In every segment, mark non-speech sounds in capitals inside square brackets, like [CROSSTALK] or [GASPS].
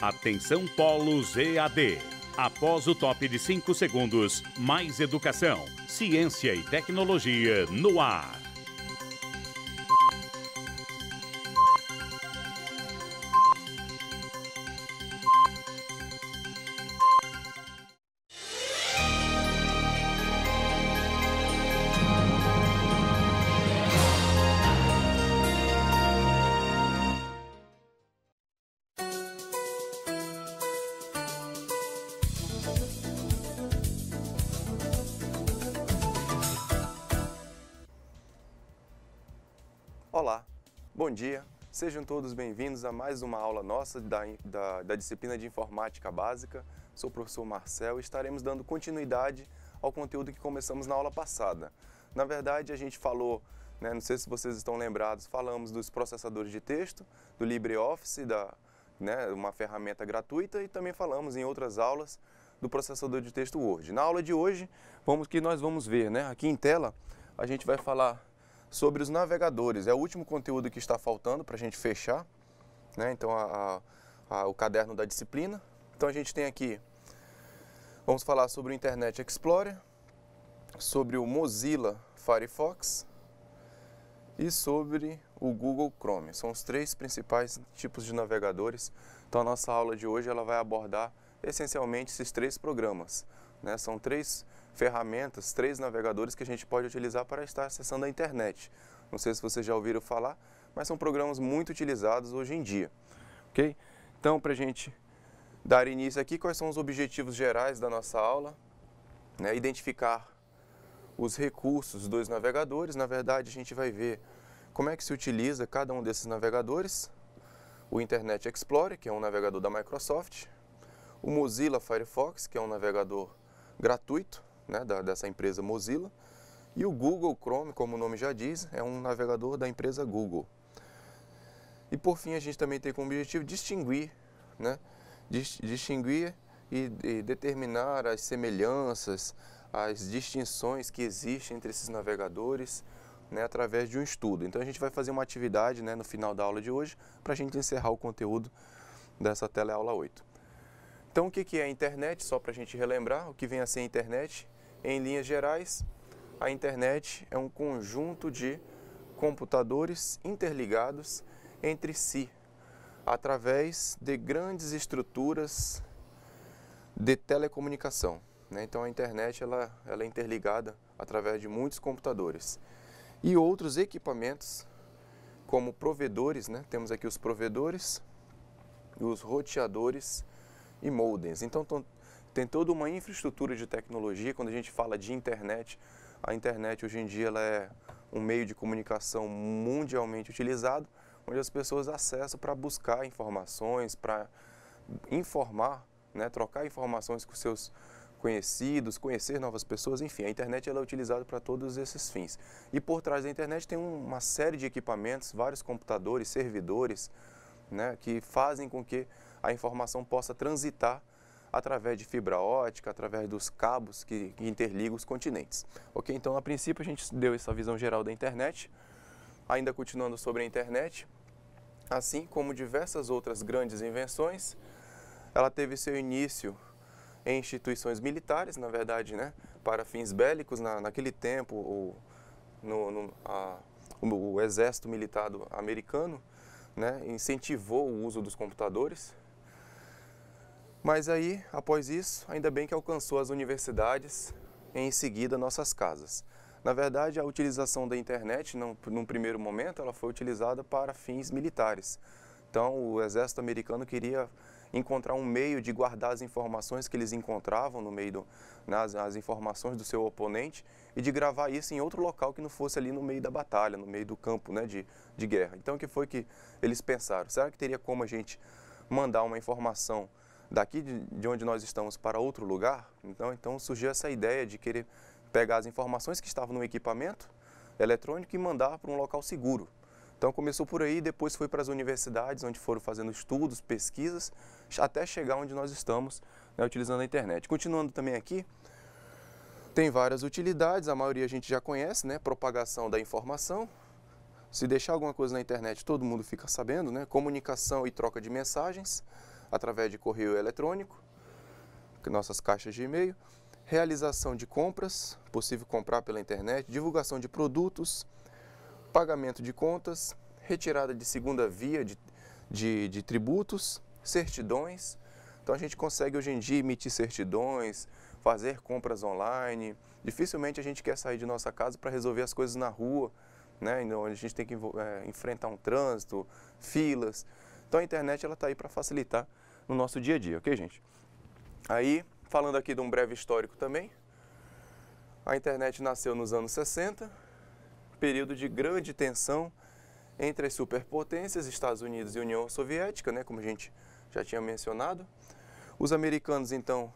Atenção Polos EAD. Após o top de 5 segundos, mais educação, ciência e tecnologia no ar. Sejam todos bem-vindos a mais uma aula nossa da, da, da, disciplina de Informática Básica. Sou o professor Marcel e estaremos dando continuidade ao conteúdo que começamos na aula passada. Na verdade, a gente falou, né, não sei se vocês estão lembrados, falamos dos processadores de texto, do LibreOffice, da, né, uma ferramenta gratuita, e também falamos em outras aulas do processador de texto Word. Na aula de hoje, vamos que nós vamos ver, né? Aqui em tela, a gente vai falar sobre os navegadores. É o último conteúdo que está faltando para a gente fechar, né? Então, a, a, a, o caderno da disciplina. Então, a gente tem aqui, vamos falar sobre o Internet Explorer, sobre o Mozilla Firefox e sobre o Google Chrome. São os três principais tipos de navegadores. Então, a nossa aula de hoje ela vai abordar essencialmente esses três programas. Né? São três ferramentas, três navegadores que a gente pode utilizar para estar acessando a internet. Não sei se vocês já ouviram falar, mas são programas muito utilizados hoje em dia. Ok? Então, para a gente dar início aqui, quais são os objetivos gerais da nossa aula? Né? Identificar os recursos dos navegadores. Na verdade, a gente vai ver como é que se utiliza cada um desses navegadores. O Internet Explorer, que é um navegador da Microsoft. O Mozilla Firefox, que é um navegador gratuito né, da, dessa empresa Mozilla. E o Google Chrome, como o nome já diz, é um navegador da empresa Google. E por fim, a gente também tem como objetivo distinguir, né, distinguir e, e determinar as semelhanças, as distinções que existem entre esses navegadores né, através de um estudo. Então a gente vai fazer uma atividade né, no final da aula de hoje para a gente encerrar o conteúdo dessa teleaula 8. Então o que é a internet? Só para a gente relembrar, o que vem a ser a internet? Em linhas gerais, a internet é um conjunto de computadores interligados entre si através de grandes estruturas de telecomunicação. Né? Então a internet ela, ela é interligada através de muitos computadores e outros equipamentos como provedores, né? temos aqui os provedores os roteadores e modems. Então tem toda uma infraestrutura de tecnologia. Quando a gente fala de internet, a internet hoje em dia ela é um meio de comunicação mundialmente utilizado, onde as pessoas acessam para buscar informações, para informar, né, trocar informações com seus conhecidos, conhecer novas pessoas, enfim, a internet ela é utilizada para todos esses fins. E por trás da internet tem uma série de equipamentos, vários computadores, servidores, né, que fazem com que a informação possa transitar através de fibra ótica, através dos cabos que, interligam os continentes. Ok, então a princípio a gente deu essa visão geral da internet. Ainda continuando sobre a internet, assim como diversas outras grandes invenções, ela teve seu início em instituições militares, na verdade, né, para fins bélicos. Na, naquele tempo, o, no, no, a, o, o exército militar americano né, incentivou o uso dos computadores mas aí, após isso, ainda bem que alcançou as universidades e em seguida nossas casas. Na verdade, a utilização da internet, num, num primeiro momento, ela foi utilizada para fins militares. Então, o exército americano queria encontrar um meio de guardar as informações que eles encontravam no meio do, nas as informações do seu oponente e de gravar isso em outro local que não fosse ali no meio da batalha, no meio do campo né, de, de guerra. Então o que foi que eles pensaram? Será que teria como a gente mandar uma informação daqui de onde nós estamos para outro lugar. Então, então surgiu essa ideia de querer pegar as informações que estavam no equipamento eletrônico e mandar para um local seguro. Então começou por aí, depois foi para as universidades, onde foram fazendo estudos, pesquisas, até chegar onde nós estamos, né, utilizando a internet. Continuando também aqui, tem várias utilidades, a maioria a gente já conhece, né? Propagação da informação. Se deixar alguma coisa na internet, todo mundo fica sabendo, né? Comunicação e troca de mensagens através de correio eletrônico, nossas caixas de e-mail, realização de compras, possível comprar pela internet, divulgação de produtos, pagamento de contas, retirada de segunda via de, de, de tributos, certidões. Então a gente consegue hoje em dia emitir certidões, fazer compras online. Dificilmente a gente quer sair de nossa casa para resolver as coisas na rua, né? Onde então, a gente tem que é, enfrentar um trânsito, filas. Então a internet ela está aí para facilitar no nosso dia a dia, ok, gente? Aí, falando aqui de um breve histórico também, a internet nasceu nos anos 60, período de grande tensão entre as superpotências, Estados Unidos e União Soviética, né, como a gente já tinha mencionado. Os americanos, então,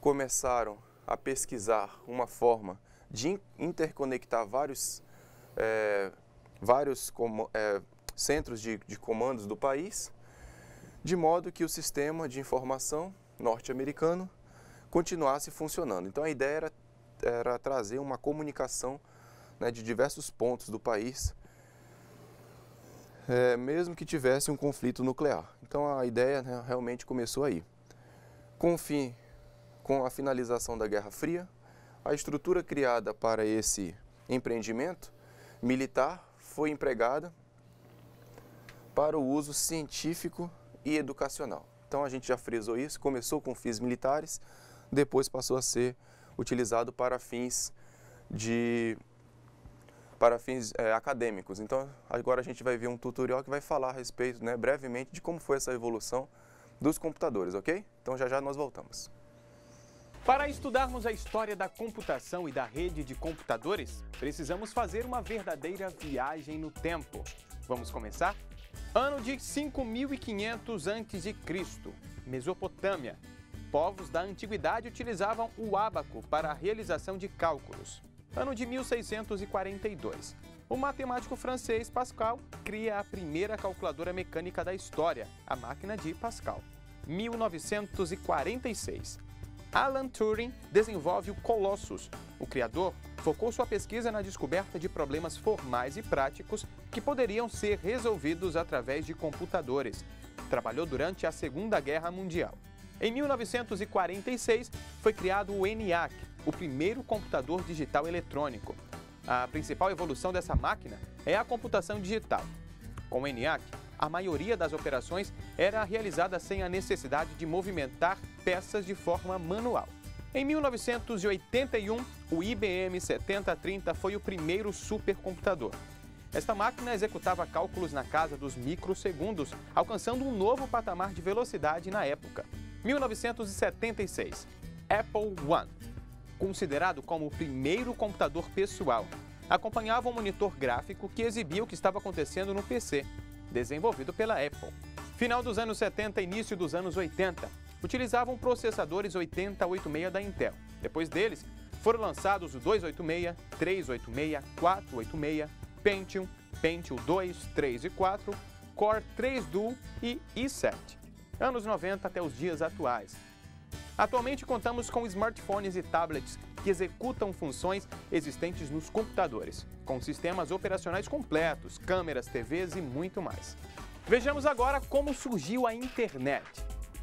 começaram a pesquisar uma forma de interconectar vários, é, vários como, é, centros de, de comandos do país, de modo que o sistema de informação norte-americano continuasse funcionando. Então a ideia era, era trazer uma comunicação né, de diversos pontos do país, é, mesmo que tivesse um conflito nuclear. Então a ideia né, realmente começou aí. Com o fim, com a finalização da Guerra Fria, a estrutura criada para esse empreendimento militar foi empregada para o uso científico e educacional. Então a gente já frisou isso, começou com fins militares, depois passou a ser utilizado para fins de para fins é, acadêmicos. Então agora a gente vai ver um tutorial que vai falar a respeito, né, brevemente, de como foi essa evolução dos computadores, ok? Então já já nós voltamos. Para estudarmos a história da computação e da rede de computadores, precisamos fazer uma verdadeira viagem no tempo. Vamos começar? Ano de 5500 a.C., Mesopotâmia. Povos da antiguidade utilizavam o ábaco para a realização de cálculos. Ano de 1642. O matemático francês Pascal cria a primeira calculadora mecânica da história, a máquina de Pascal. 1946. Alan Turing desenvolve o Colossus. O criador focou sua pesquisa na descoberta de problemas formais e práticos que poderiam ser resolvidos através de computadores. Trabalhou durante a Segunda Guerra Mundial. Em 1946, foi criado o ENIAC, o primeiro computador digital eletrônico. A principal evolução dessa máquina é a computação digital. Com o ENIAC, a maioria das operações era realizada sem a necessidade de movimentar peças de forma manual. Em 1981, o IBM 7030 foi o primeiro supercomputador. Esta máquina executava cálculos na casa dos microsegundos, alcançando um novo patamar de velocidade na época. 1976, Apple I, considerado como o primeiro computador pessoal, acompanhava um monitor gráfico que exibia o que estava acontecendo no PC desenvolvido pela Apple. Final dos anos 70 início dos anos 80, utilizavam processadores 8086 da Intel. Depois deles, foram lançados o 286, 386, 486, Pentium, Pentium 2, 3 e 4, Core 3 Duo e i7. Anos 90 até os dias atuais. Atualmente contamos com smartphones e tablets que executam funções existentes nos computadores, com sistemas operacionais completos, câmeras, TVs e muito mais. Vejamos agora como surgiu a internet.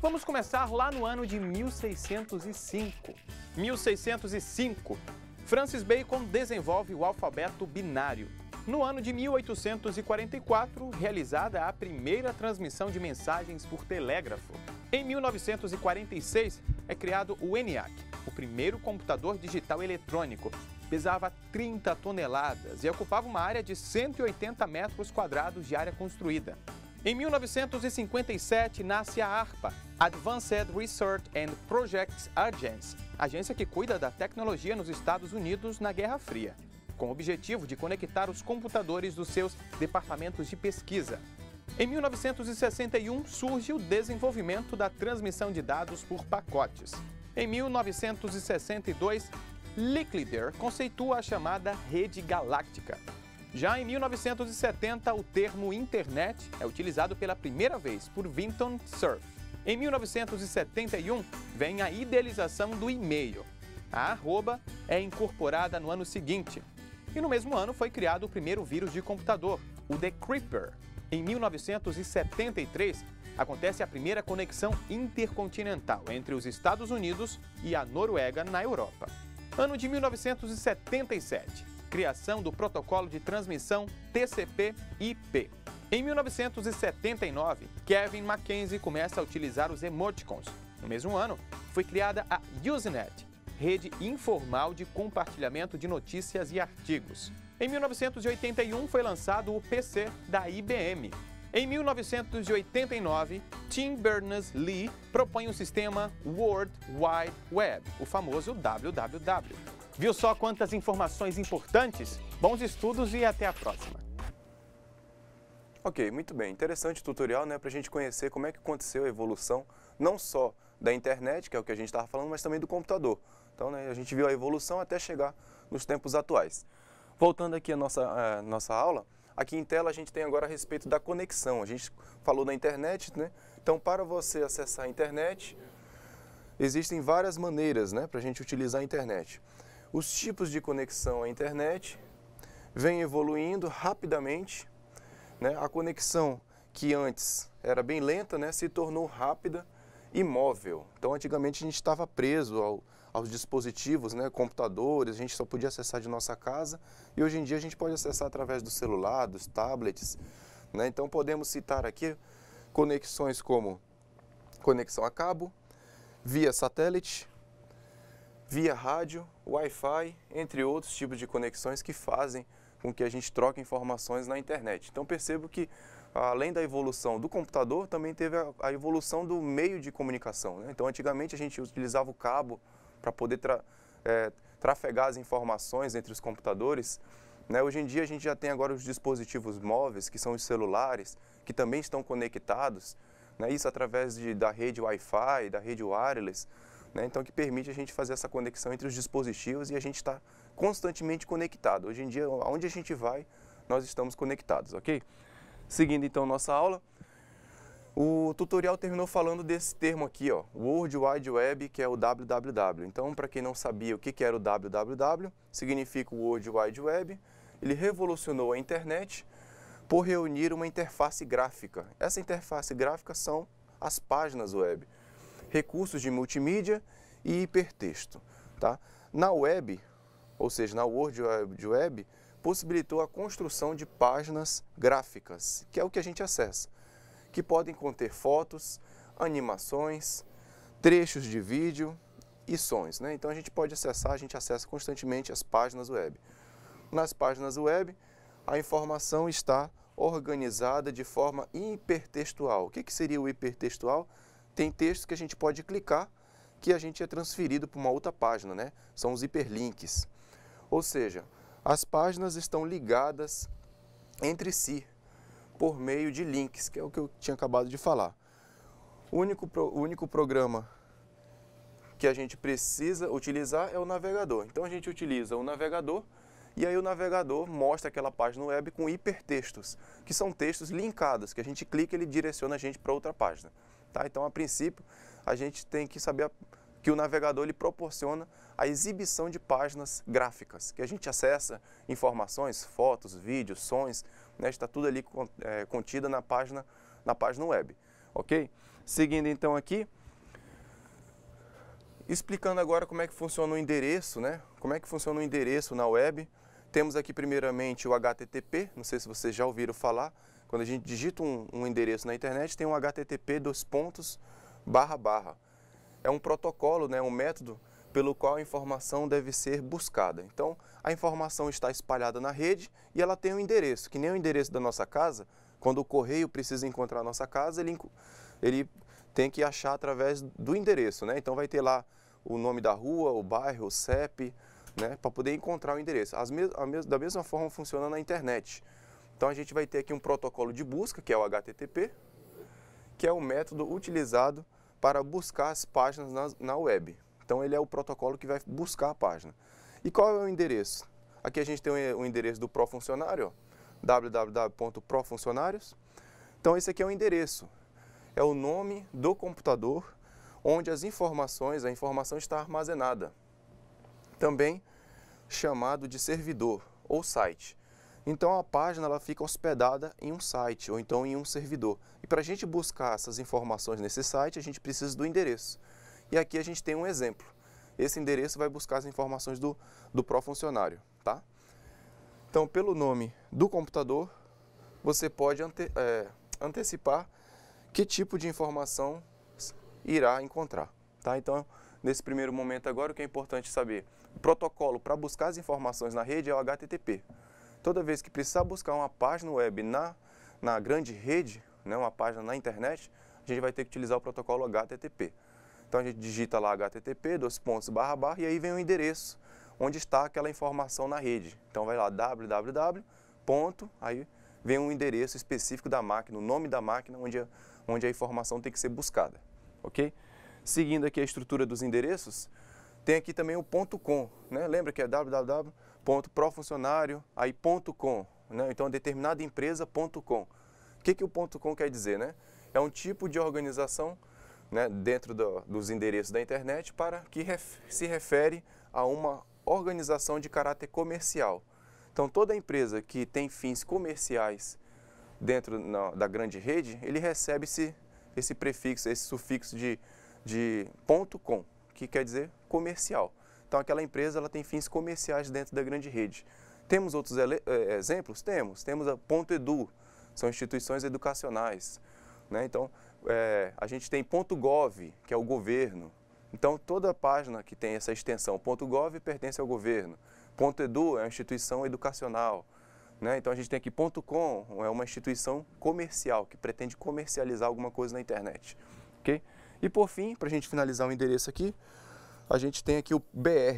Vamos começar lá no ano de 1605. 1605, Francis Bacon desenvolve o alfabeto binário. No ano de 1844, realizada a primeira transmissão de mensagens por telégrafo. Em 1946 é criado o ENIAC, o primeiro computador digital eletrônico. Pesava 30 toneladas e ocupava uma área de 180 metros quadrados de área construída. Em 1957 nasce a ARPA, Advanced Research and Projects Agency, agência que cuida da tecnologia nos Estados Unidos na Guerra Fria, com o objetivo de conectar os computadores dos seus departamentos de pesquisa. Em 1961 surge o desenvolvimento da transmissão de dados por pacotes. Em 1962, Licklider conceitua a chamada rede galáctica. Já em 1970, o termo internet é utilizado pela primeira vez por Vinton Cerf. Em 1971, vem a idealização do e-mail. A arroba é incorporada no ano seguinte. E no mesmo ano foi criado o primeiro vírus de computador, o The Creeper, em 1973, acontece a primeira conexão intercontinental entre os Estados Unidos e a Noruega na Europa. Ano de 1977, criação do protocolo de transmissão TCP/IP. Em 1979, Kevin Mackenzie começa a utilizar os emoticons. No mesmo ano, foi criada a Usenet, rede informal de compartilhamento de notícias e artigos. Em 1981 foi lançado o PC da IBM. Em 1989, Tim Berners-Lee propõe o sistema World Wide Web, o famoso WWW. Viu só quantas informações importantes? Bons estudos e até a próxima! Ok, muito bem. Interessante tutorial, né? Para a gente conhecer como é que aconteceu a evolução, não só da internet, que é o que a gente estava falando, mas também do computador. Então, né, a gente viu a evolução até chegar nos tempos atuais. Voltando aqui à nossa, à nossa aula, aqui em tela a gente tem agora a respeito da conexão. A gente falou da internet, né? Então, para você acessar a internet, existem várias maneiras né, para a gente utilizar a internet. Os tipos de conexão à internet vêm evoluindo rapidamente. Né? A conexão que antes era bem lenta né, se tornou rápida e móvel. Então, antigamente a gente estava preso ao, aos dispositivos, né, computadores, a gente só podia acessar de nossa casa e hoje em dia a gente pode acessar através do celular, dos tablets. Né? Então podemos citar aqui conexões como conexão a cabo, via satélite, via rádio, Wi-Fi, entre outros tipos de conexões que fazem com que a gente troque informações na internet. Então percebo que além da evolução do computador, também teve a, a evolução do meio de comunicação. Né? Então antigamente a gente utilizava o cabo para poder tra, é, trafegar as informações entre os computadores. Né? Hoje em dia a gente já tem agora os dispositivos móveis, que são os celulares, que também estão conectados, né? isso através de, da rede Wi-Fi, da rede wireless, né? então que permite a gente fazer essa conexão entre os dispositivos e a gente está constantemente conectado. Hoje em dia, aonde a gente vai, nós estamos conectados, ok? Seguindo então nossa aula, o tutorial terminou falando desse termo aqui, ó, World Wide Web, que é o www. Então, para quem não sabia o que era o www, significa o World Wide Web. Ele revolucionou a internet por reunir uma interface gráfica. Essa interface gráfica são as páginas web, recursos de multimídia e hipertexto. Tá? Na web, ou seja, na World Wide Web, possibilitou a construção de páginas gráficas, que é o que a gente acessa que podem conter fotos, animações, trechos de vídeo e sons. Né? Então a gente pode acessar, a gente acessa constantemente as páginas web. Nas páginas web, a informação está organizada de forma hipertextual. O que, que seria o hipertextual? Tem textos que a gente pode clicar que a gente é transferido para uma outra página, né? São os hiperlinks. Ou seja, as páginas estão ligadas entre si, por meio de links, que é o que eu tinha acabado de falar. O único, o único programa que a gente precisa utilizar é o navegador. Então a gente utiliza o navegador e aí o navegador mostra aquela página web com hipertextos, que são textos linkados, que a gente clica e ele direciona a gente para outra página. Tá? Então, a princípio, a gente tem que saber que o navegador lhe proporciona a exibição de páginas gráficas, que a gente acessa informações, fotos, vídeos, sons, né? está tudo ali é, contida na página, na página web. Ok? Seguindo então aqui, explicando agora como é que funciona o endereço, né? Como é que funciona o endereço na web. Temos aqui primeiramente o HTTP, não sei se vocês já ouviram falar, quando a gente digita um, um endereço na internet tem um HTTP dois pontos barra barra é um protocolo, né, um método pelo qual a informação deve ser buscada. Então, a informação está espalhada na rede e ela tem um endereço, que nem o endereço da nossa casa, quando o correio precisa encontrar a nossa casa, ele, ele tem que achar através do endereço, né? Então vai ter lá o nome da rua, o bairro, o CEP, né? Para poder encontrar o endereço. Mes da mesma forma funciona na internet. Então a gente vai ter aqui um protocolo de busca, que é o HTTP, que é o método utilizado para buscar as páginas na, na web. Então ele é o protocolo que vai buscar a página. E qual é o endereço? Aqui a gente tem o endereço do Profuncionário, www.profuncionários. Então esse aqui é o endereço, é o nome do computador onde as informações, a informação está armazenada. Também chamado de servidor ou site. Então a página ela fica hospedada em um site ou então em um servidor. E para a gente buscar essas informações nesse site, a gente precisa do endereço. E aqui a gente tem um exemplo. Esse endereço vai buscar as informações do, do pró-funcionário. Tá? Então, pelo nome do computador, você pode ante, é, antecipar que tipo de informação irá encontrar. Tá? Então, nesse primeiro momento agora, o que é importante saber? O protocolo para buscar as informações na rede é o HTTP toda vez que precisar buscar uma página web na, na grande rede, né, uma página na internet, a gente vai ter que utilizar o protocolo HTTP. Então a gente digita lá HTTP, dois pontos, barra, barra, e aí vem o endereço onde está aquela informação na rede. Então vai lá www, ponto, aí vem um endereço específico da máquina, o nome da máquina onde a, onde a informação tem que ser buscada, ok? Seguindo aqui a estrutura dos endereços, tem aqui também o ponto .com, né? Lembra que é www ponto profuncionário, aí ponto .com, né? então determinada empresa ponto .com. O que, que o ponto .com quer dizer? Né? É um tipo de organização né, dentro do, dos endereços da internet para que ref, se refere a uma organização de caráter comercial. Então toda empresa que tem fins comerciais dentro na, da grande rede, ele recebe esse, esse prefixo, esse sufixo de, de ponto .com, que quer dizer comercial. Então aquela empresa ela tem fins comerciais dentro da grande rede. Temos outros eh, exemplos? Temos. Temos a Ponto Edu, são instituições educacionais. Né? Então, é, a gente tem ponto .gov, que é o governo. Então, toda página que tem essa extensão ponto .gov pertence ao governo. Ponto .edu é uma instituição educacional. Né? Então, a gente tem aqui ponto .com, é uma instituição comercial, que pretende comercializar alguma coisa na internet. Okay? E, por fim, para a gente finalizar o endereço aqui, a gente tem aqui o br.com.br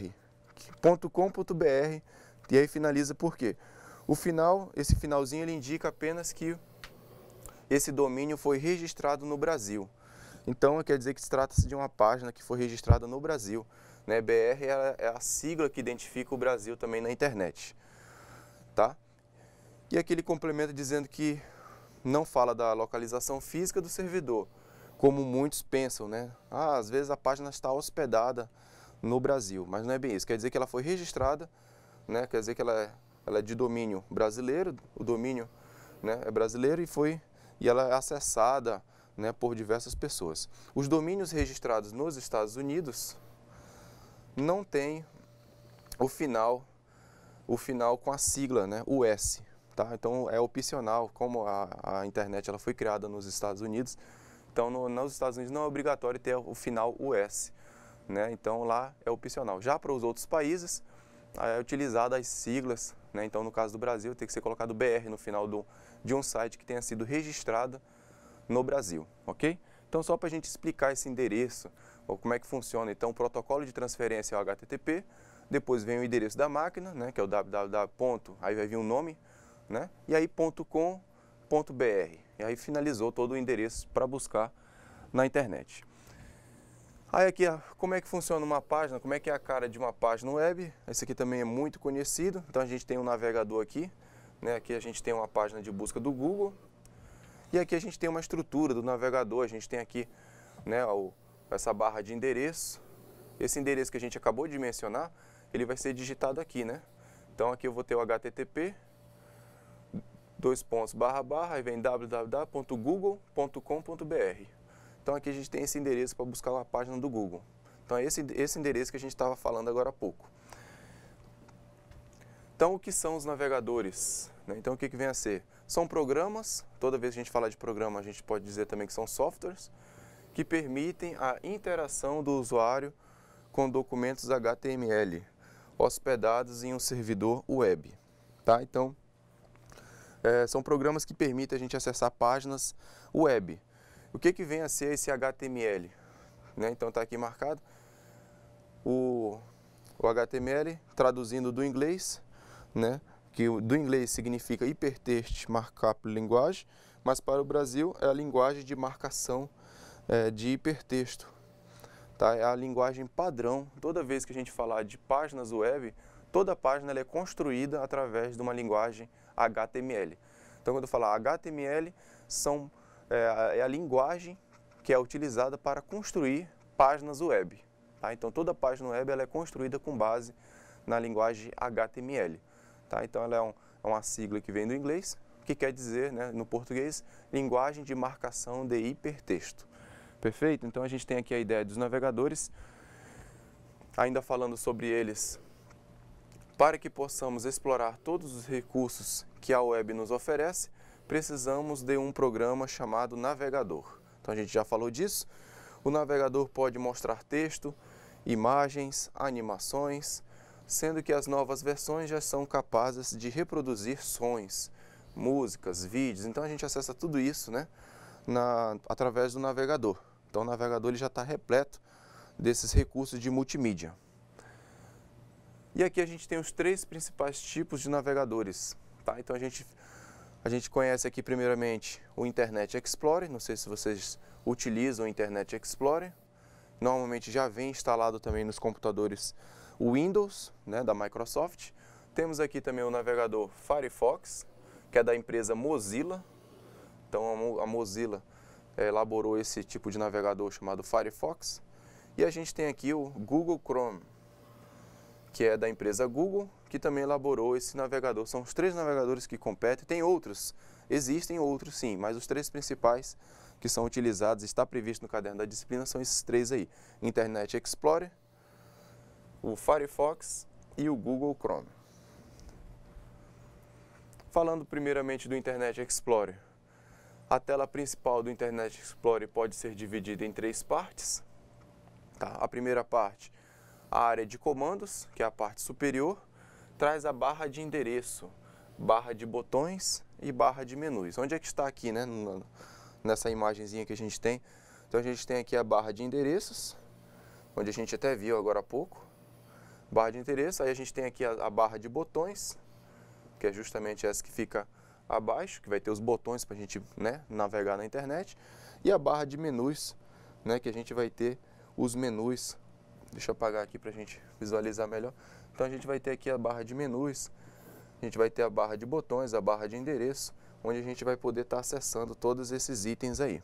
e aí finaliza por quê? O final, esse finalzinho ele indica apenas que esse domínio foi registrado no Brasil. Então quer dizer que se trata-se de uma página que foi registrada no Brasil. Né? BR é, é a sigla que identifica o Brasil também na internet. Tá? E aqui ele complementa dizendo que não fala da localização física do servidor, como muitos pensam, né? Ah, às vezes a página está hospedada no Brasil, mas não é bem isso. Quer dizer que ela foi registrada, né? Quer dizer que ela é, ela é de domínio brasileiro, o domínio né, é brasileiro e foi e ela é acessada né, por diversas pessoas. Os domínios registrados nos Estados Unidos não tem o final o final com a sigla, né, US, tá? Então é opcional, como a, a internet ela foi criada nos Estados Unidos, então, no, nos Estados Unidos não é obrigatório ter o final US. Né? Então, lá é opcional. Já para os outros países, ah, é utilizada as siglas. Né? Então, no caso do Brasil, tem que ser colocado BR no final do, de um site que tenha sido registrado no Brasil. ok? Então, só para a gente explicar esse endereço, ou como é que funciona. Então, o protocolo de transferência é o HTTP, depois vem o endereço da máquina, né, que é o www. Aí vai vir um nome, né, e aí ponto .com e aí finalizou todo o endereço para buscar na internet. Aí aqui, ah, como é que funciona uma página, como é que é a cara de uma página web. Esse aqui também é muito conhecido, então a gente tem um navegador aqui, né? aqui a gente tem uma página de busca do Google, e aqui a gente tem uma estrutura do navegador, a gente tem aqui né, o, essa barra de endereço, esse endereço que a gente acabou de mencionar, ele vai ser digitado aqui, né? Então aqui eu vou ter o HTTP, dois pontos, barra, barra, aí vem www.google.com.br. Então aqui a gente tem esse endereço para buscar uma página do Google. Então é esse, esse endereço que a gente estava falando agora há pouco. Então o que são os navegadores? Né? Então o que, que vem a ser? São programas, toda vez que a gente falar de programa a gente pode dizer também que são softwares, que permitem a interação do usuário com documentos HTML hospedados em um servidor web. Tá? Então, é, são programas que permitem a gente acessar páginas web. O que, que vem a ser esse HTML? Né? Então está aqui marcado o, o, HTML, traduzindo do inglês, né? que do inglês significa Hypertext Markup Linguagem, mas para o Brasil é a linguagem de marcação é, de hipertexto. Tá? É a linguagem padrão. Toda vez que a gente falar de páginas web, toda página é construída através de uma linguagem HTML. Então, quando eu falar HTML, são, é, é a linguagem que é utilizada para construir páginas web. Tá? Então, toda página web ela é construída com base na linguagem HTML. Tá? Então, ela é, um, é uma sigla que vem do inglês, que quer dizer, né, no português, linguagem de marcação de hipertexto. Perfeito? Então, a gente tem aqui a ideia dos navegadores. Ainda falando sobre eles, para que possamos explorar todos os recursos que a web nos oferece, precisamos de um programa chamado navegador. Então a gente já falou disso. O navegador pode mostrar texto, imagens, animações, sendo que as novas versões já são capazes de reproduzir sons, músicas, vídeos. Então a gente acessa tudo isso né, na, através do navegador. Então o navegador ele já está repleto desses recursos de multimídia. E aqui a gente tem os três principais tipos de navegadores. Tá? Então a gente, a gente conhece aqui primeiramente o Internet Explorer, não sei se vocês utilizam o Internet Explorer. Normalmente já vem instalado também nos computadores o Windows, né, da Microsoft. Temos aqui também o navegador Firefox, que é da empresa Mozilla. Então a Mozilla eh, elaborou esse tipo de navegador chamado Firefox. E a gente tem aqui o Google Chrome que é da empresa Google, que também elaborou esse navegador. São os três navegadores que competem, tem outros, existem outros sim, mas os três principais que são utilizados, está previsto no caderno da disciplina, são esses três aí: Internet Explorer, o Firefox e o Google Chrome. Falando primeiramente do Internet Explorer, a tela principal do Internet Explorer pode ser dividida em três partes. Tá? A primeira parte a área de comandos, que é a parte superior, traz a barra de endereço, barra de botões e barra de menus. Onde é que está aqui, né? Nessa imagenzinha que a gente tem. Então a gente tem aqui a barra de endereços, onde a gente até viu agora há pouco. Barra de endereço, aí a gente tem aqui a, a barra de botões, que é justamente essa que fica abaixo, que vai ter os botões para a gente né, navegar na internet, e a barra de menus, né, que a gente vai ter os menus Deixa eu apagar aqui para a gente visualizar melhor. Então a gente vai ter aqui a barra de menus, a gente vai ter a barra de botões, a barra de endereço, onde a gente vai poder estar tá acessando todos esses itens aí.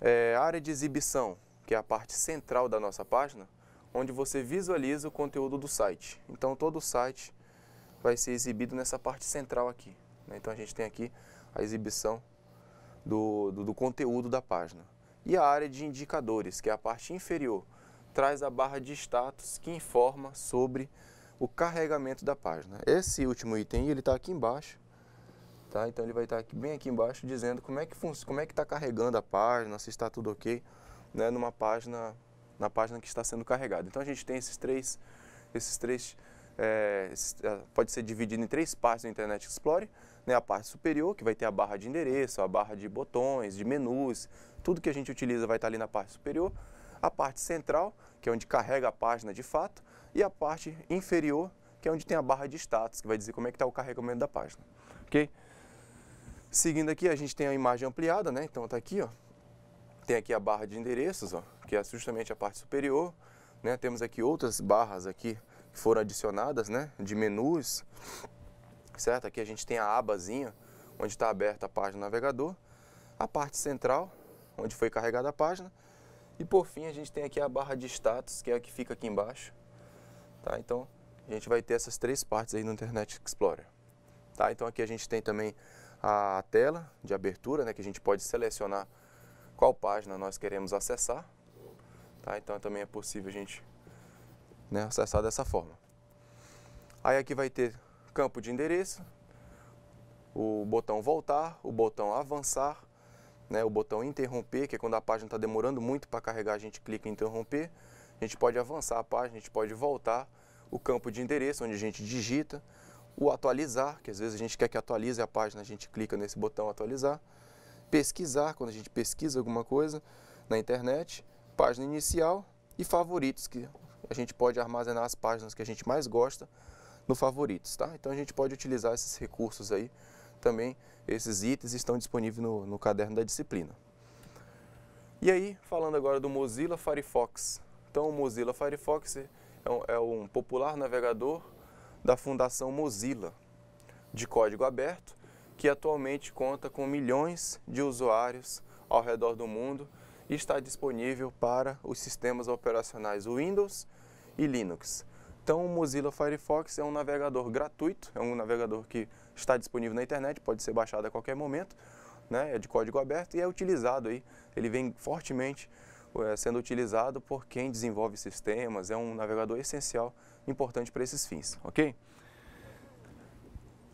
É, área de exibição, que é a parte central da nossa página, onde você visualiza o conteúdo do site. Então todo o site vai ser exibido nessa parte central aqui. Né? Então a gente tem aqui a exibição do, do, do conteúdo da página. E a área de indicadores, que é a parte inferior, traz a barra de status que informa sobre o carregamento da página. Esse último item ele está aqui embaixo, tá? Então ele vai estar tá bem aqui embaixo dizendo como é que como é que está carregando a página, se está tudo ok, né? Numa página na página que está sendo carregada. Então a gente tem esses três, esses três é, é, pode ser dividido em três partes do Internet Explorer, né? A parte superior que vai ter a barra de endereço, a barra de botões, de menus, tudo que a gente utiliza vai estar tá ali na parte superior a parte central, que é onde carrega a página de fato, e a parte inferior, que é onde tem a barra de status, que vai dizer como é que está o carregamento da página. Ok? Seguindo aqui, a gente tem a imagem ampliada, né? Então está aqui, ó. Tem aqui a barra de endereços, ó, que é justamente a parte superior. Né? Temos aqui outras barras aqui que foram adicionadas, né? De menus, certo? Aqui a gente tem a abazinha, onde está aberta a página do navegador. A parte central, onde foi carregada a página. E por fim, a gente tem aqui a barra de status, que é a que fica aqui embaixo. Tá? Então, a gente vai ter essas três partes aí no Internet Explorer. Tá? Então, aqui a gente tem também a tela de abertura, né, que a gente pode selecionar qual página nós queremos acessar. Tá? Então, também é possível a gente né, acessar dessa forma. Aí aqui vai ter campo de endereço, o botão voltar, o botão avançar, né, o botão interromper, que é quando a página está demorando muito para carregar, a gente clica em interromper. A gente pode avançar a página, a gente pode voltar. O campo de endereço, onde a gente digita. O atualizar, que às vezes a gente quer que atualize a página, a gente clica nesse botão atualizar. Pesquisar, quando a gente pesquisa alguma coisa na internet. Página inicial e favoritos, que a gente pode armazenar as páginas que a gente mais gosta no favoritos, tá? Então a gente pode utilizar esses recursos aí também esses itens estão disponíveis no, no caderno da disciplina. E aí, falando agora do Mozilla Firefox. Então, o Mozilla Firefox é um, é um popular navegador da Fundação Mozilla, de código aberto, que atualmente conta com milhões de usuários ao redor do mundo e está disponível para os sistemas operacionais Windows e Linux. Então, o Mozilla Firefox é um navegador gratuito, é um navegador que está disponível na internet, pode ser baixado a qualquer momento, né? é de código aberto e é utilizado aí. Ele vem fortemente eh, sendo utilizado por quem desenvolve sistemas, é um navegador essencial, importante para esses fins, ok?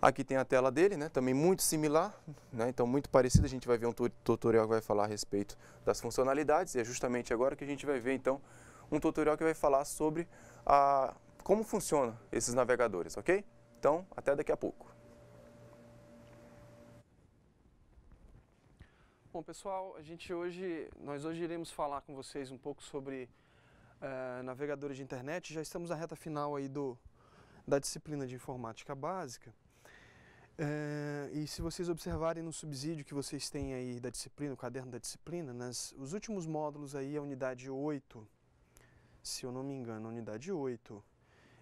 Aqui tem a tela dele, né? também muito similar, né? então muito parecido, a gente vai ver um tutorial que vai falar a respeito das funcionalidades, e é justamente agora que a gente vai ver então um tutorial que vai falar sobre a como funcionam esses navegadores, ok? Então, até daqui a pouco. Bom, pessoal, a gente hoje, nós hoje iremos falar com vocês um pouco sobre uh, navegadores de internet. Já estamos na reta final aí do, da disciplina de informática básica. Uh, e se vocês observarem no subsídio que vocês têm aí da disciplina, o caderno da disciplina, nas, os últimos módulos aí, a unidade 8, se eu não me engano, a unidade 8,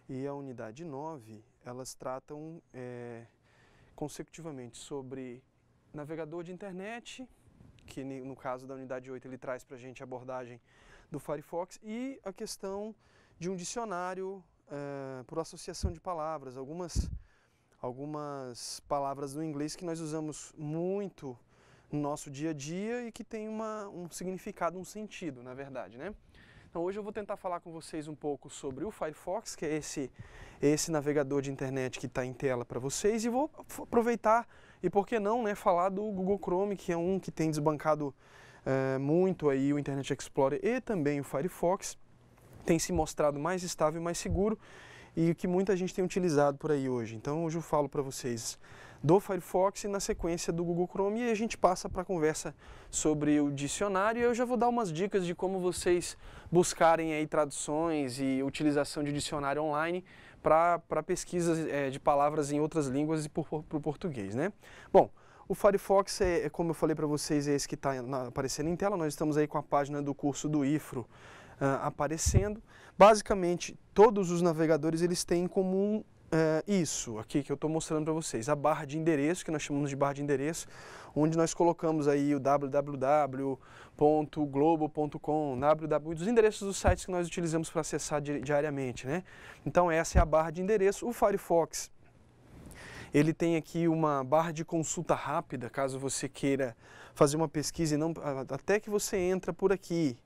e a unidade 9, elas tratam é, consecutivamente sobre navegador de internet, que no caso da unidade 8 ele traz para a gente a abordagem do Firefox, e a questão de um dicionário é, por associação de palavras, algumas, algumas palavras do inglês que nós usamos muito no nosso dia a dia e que tem uma, um significado, um sentido, na verdade, né? Então hoje eu vou tentar falar com vocês um pouco sobre o Firefox, que é esse, esse navegador de internet que está em tela para vocês, e vou aproveitar e por que não né, falar do Google Chrome, que é um que tem desbancado é, muito aí o Internet Explorer e também o Firefox, tem se mostrado mais estável e mais seguro e que muita gente tem utilizado por aí hoje. Então hoje eu falo para vocês do Firefox e na sequência do Google Chrome e a gente passa para a conversa sobre o dicionário. Eu já vou dar umas dicas de como vocês buscarem aí traduções e utilização de dicionário online para pesquisas é, de palavras em outras línguas e para o português, né? Bom, o Firefox, é, é como eu falei para vocês, é esse que está aparecendo em tela. Nós estamos aí com a página do curso do IFRO uh, aparecendo. Basicamente, todos os navegadores eles têm em comum é, isso aqui que eu estou mostrando para vocês, a barra de endereço, que nós chamamos de barra de endereço, onde nós colocamos aí o www.globo.com, www, os endereços dos sites que nós utilizamos para acessar di diariamente, né? Então essa é a barra de endereço. O Firefox, ele tem aqui uma barra de consulta rápida, caso você queira fazer uma pesquisa e não até que você entra por aqui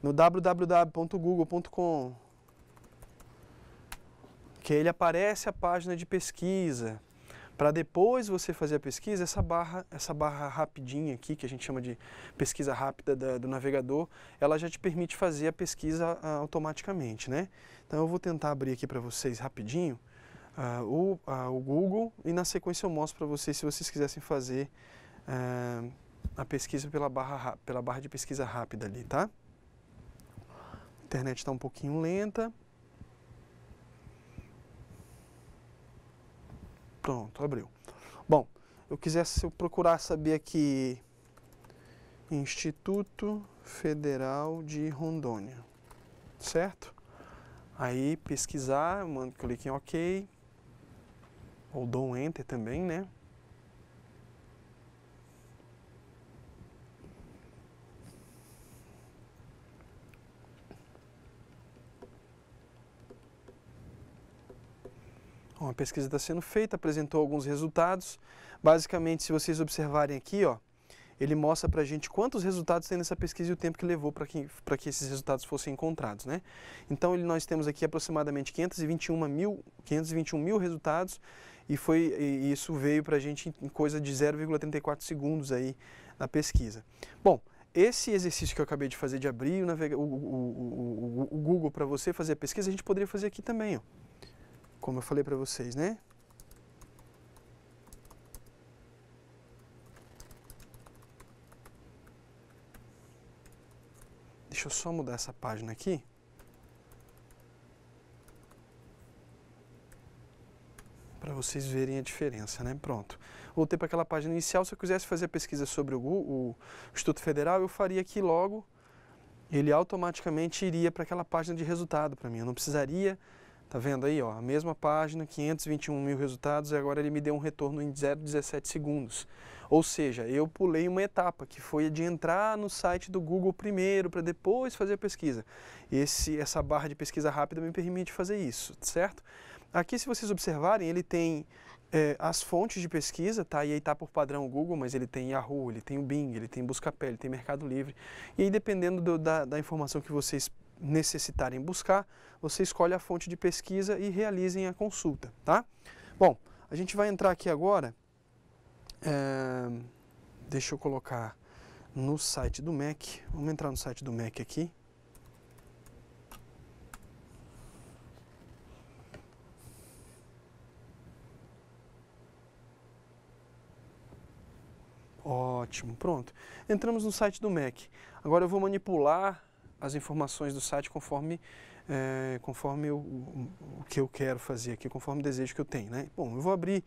no www.google.com que ele aparece a página de pesquisa. Para depois você fazer a pesquisa, essa barra, essa barra rapidinha aqui, que a gente chama de pesquisa rápida da, do navegador, ela já te permite fazer a pesquisa a, ah, automaticamente, né? Então eu vou tentar abrir aqui para vocês rapidinho ah, o, ah, o Google e na sequência eu mostro para vocês se vocês quisessem fazer a pesquisa pela barra, pela barra de pesquisa rápida ali, tá? A internet está um pouquinho lenta. Pronto, abriu. Bom, eu quisesse eu procurar saber aqui Instituto Federal de Rondônia, certo? Aí pesquisar, eu mando clique em OK, ou dou um Enter também, né? Uma pesquisa está sendo feita, apresentou alguns resultados. Basicamente, se vocês observarem aqui, ó, ele mostra para a gente quantos resultados tem nessa pesquisa e o tempo que levou para que, que esses resultados fossem encontrados. Né? Então, ele, nós temos aqui aproximadamente 521 mil, 521 mil resultados e, foi, e isso veio para a gente em coisa de 0,34 segundos aí na pesquisa. Bom, esse exercício que eu acabei de fazer de abrir o, o, o, o Google para você fazer a pesquisa, a gente poderia fazer aqui também. Ó como eu falei para vocês, né? Deixa eu só mudar essa página aqui. Para vocês verem a diferença, né? Pronto. Voltei para aquela página inicial. Se eu quisesse fazer a pesquisa sobre o, o Instituto Federal, eu faria aqui logo. Ele automaticamente iria para aquela página de resultado para mim. Eu não precisaria Tá vendo aí, ó, a mesma página, 521 mil resultados, e agora ele me deu um retorno em 0,17 segundos. Ou seja, eu pulei uma etapa, que foi a de entrar no site do Google primeiro, para depois fazer a pesquisa. Esse, essa barra de pesquisa rápida me permite fazer isso, certo? Aqui, se vocês observarem, ele tem é, as fontes de pesquisa, tá? E aí tá por padrão o Google, mas ele tem Yahoo, ele tem o Bing, ele tem Buscapé, ele tem Mercado Livre. E aí, dependendo do, da, da informação que vocês necessitarem buscar, você escolhe a fonte de pesquisa e realizem a consulta, tá? Bom, a gente vai entrar aqui agora, é, deixa eu colocar no site do Mac. vamos entrar no site do Mac aqui. Ótimo, pronto. Entramos no site do Mac. Agora eu vou manipular as informações do site conforme, é, conforme eu, o, o, que eu quero fazer aqui, conforme o desejo que eu tenho. Né? Bom, eu vou abrir,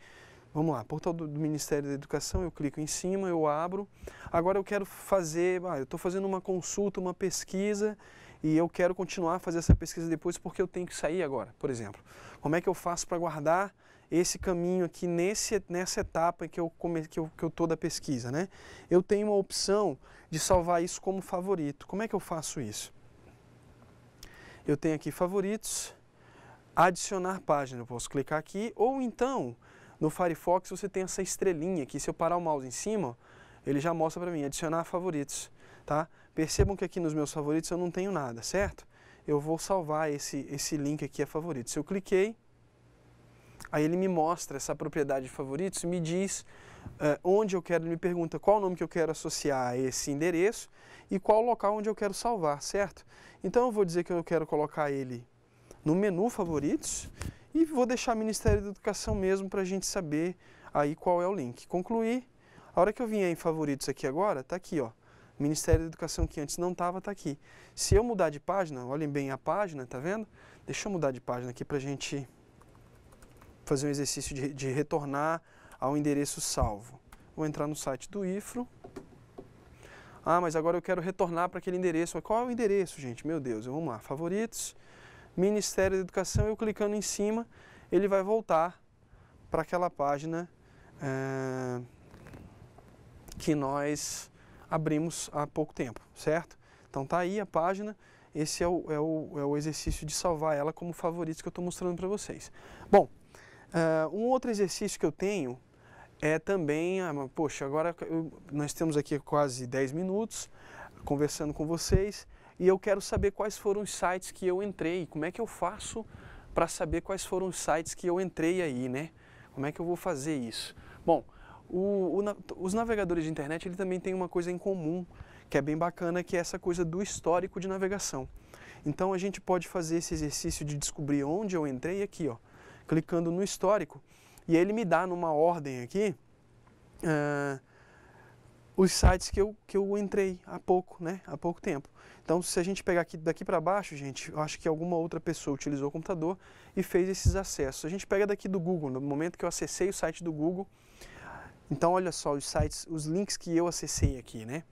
vamos lá, portal do, do Ministério da Educação, eu clico em cima, eu abro. Agora eu quero fazer, ah, eu estou fazendo uma consulta, uma pesquisa, e eu quero continuar a fazer essa pesquisa depois porque eu tenho que sair agora, por exemplo. Como é que eu faço para guardar esse caminho aqui nesse, nessa etapa que eu estou que eu, que eu tô da pesquisa, né? Eu tenho uma opção de salvar isso como favorito. Como é que eu faço isso? Eu tenho aqui favoritos, adicionar página, eu posso clicar aqui, ou então no Firefox você tem essa estrelinha aqui, se eu parar o mouse em cima, ele já mostra para mim, adicionar favoritos, tá? Percebam que aqui nos meus favoritos eu não tenho nada, certo? Eu vou salvar esse, esse link aqui a favoritos. Eu cliquei, Aí ele me mostra essa propriedade de favoritos, me diz uh, onde eu quero, ele me pergunta qual o nome que eu quero associar a esse endereço e qual o local onde eu quero salvar, certo? Então eu vou dizer que eu quero colocar ele no menu favoritos e vou deixar Ministério da Educação mesmo para a gente saber aí qual é o link. Concluir, a hora que eu vier em favoritos aqui agora, tá aqui, ó. Ministério da Educação que antes não estava, está aqui. Se eu mudar de página, olhem bem a página, tá vendo? Deixa eu mudar de página aqui para a gente fazer um exercício de, de retornar ao endereço salvo. Vou entrar no site do IFRO. Ah, mas agora eu quero retornar para aquele endereço. qual é o endereço, gente? Meu Deus, vamos lá. Favoritos, Ministério da Educação. Eu clicando em cima, ele vai voltar para aquela página é, que nós abrimos há pouco tempo, certo? Então tá aí a página. Esse é o, é o, é o exercício de salvar ela como favoritos que eu estou mostrando para vocês. Bom, Uh, um outro exercício que eu tenho é também, ah, poxa, agora eu, nós temos aqui quase 10 minutos conversando com vocês e eu quero saber quais foram os sites que eu entrei, como é que eu faço para saber quais foram os sites que eu entrei aí, né? Como é que eu vou fazer isso? Bom, o, o, os navegadores de internet ele também tem uma coisa em comum que é bem bacana, que é essa coisa do histórico de navegação. Então a gente pode fazer esse exercício de descobrir onde eu entrei aqui, ó clicando no histórico, e ele me dá numa ordem aqui uh, os sites que eu, que eu entrei há pouco, né? Há pouco tempo. Então, se a gente pegar aqui daqui para baixo, gente, eu acho que alguma outra pessoa utilizou o computador e fez esses acessos. A gente pega daqui do Google, no momento que eu acessei o site do Google. Então, olha só os sites, os links que eu acessei aqui, né?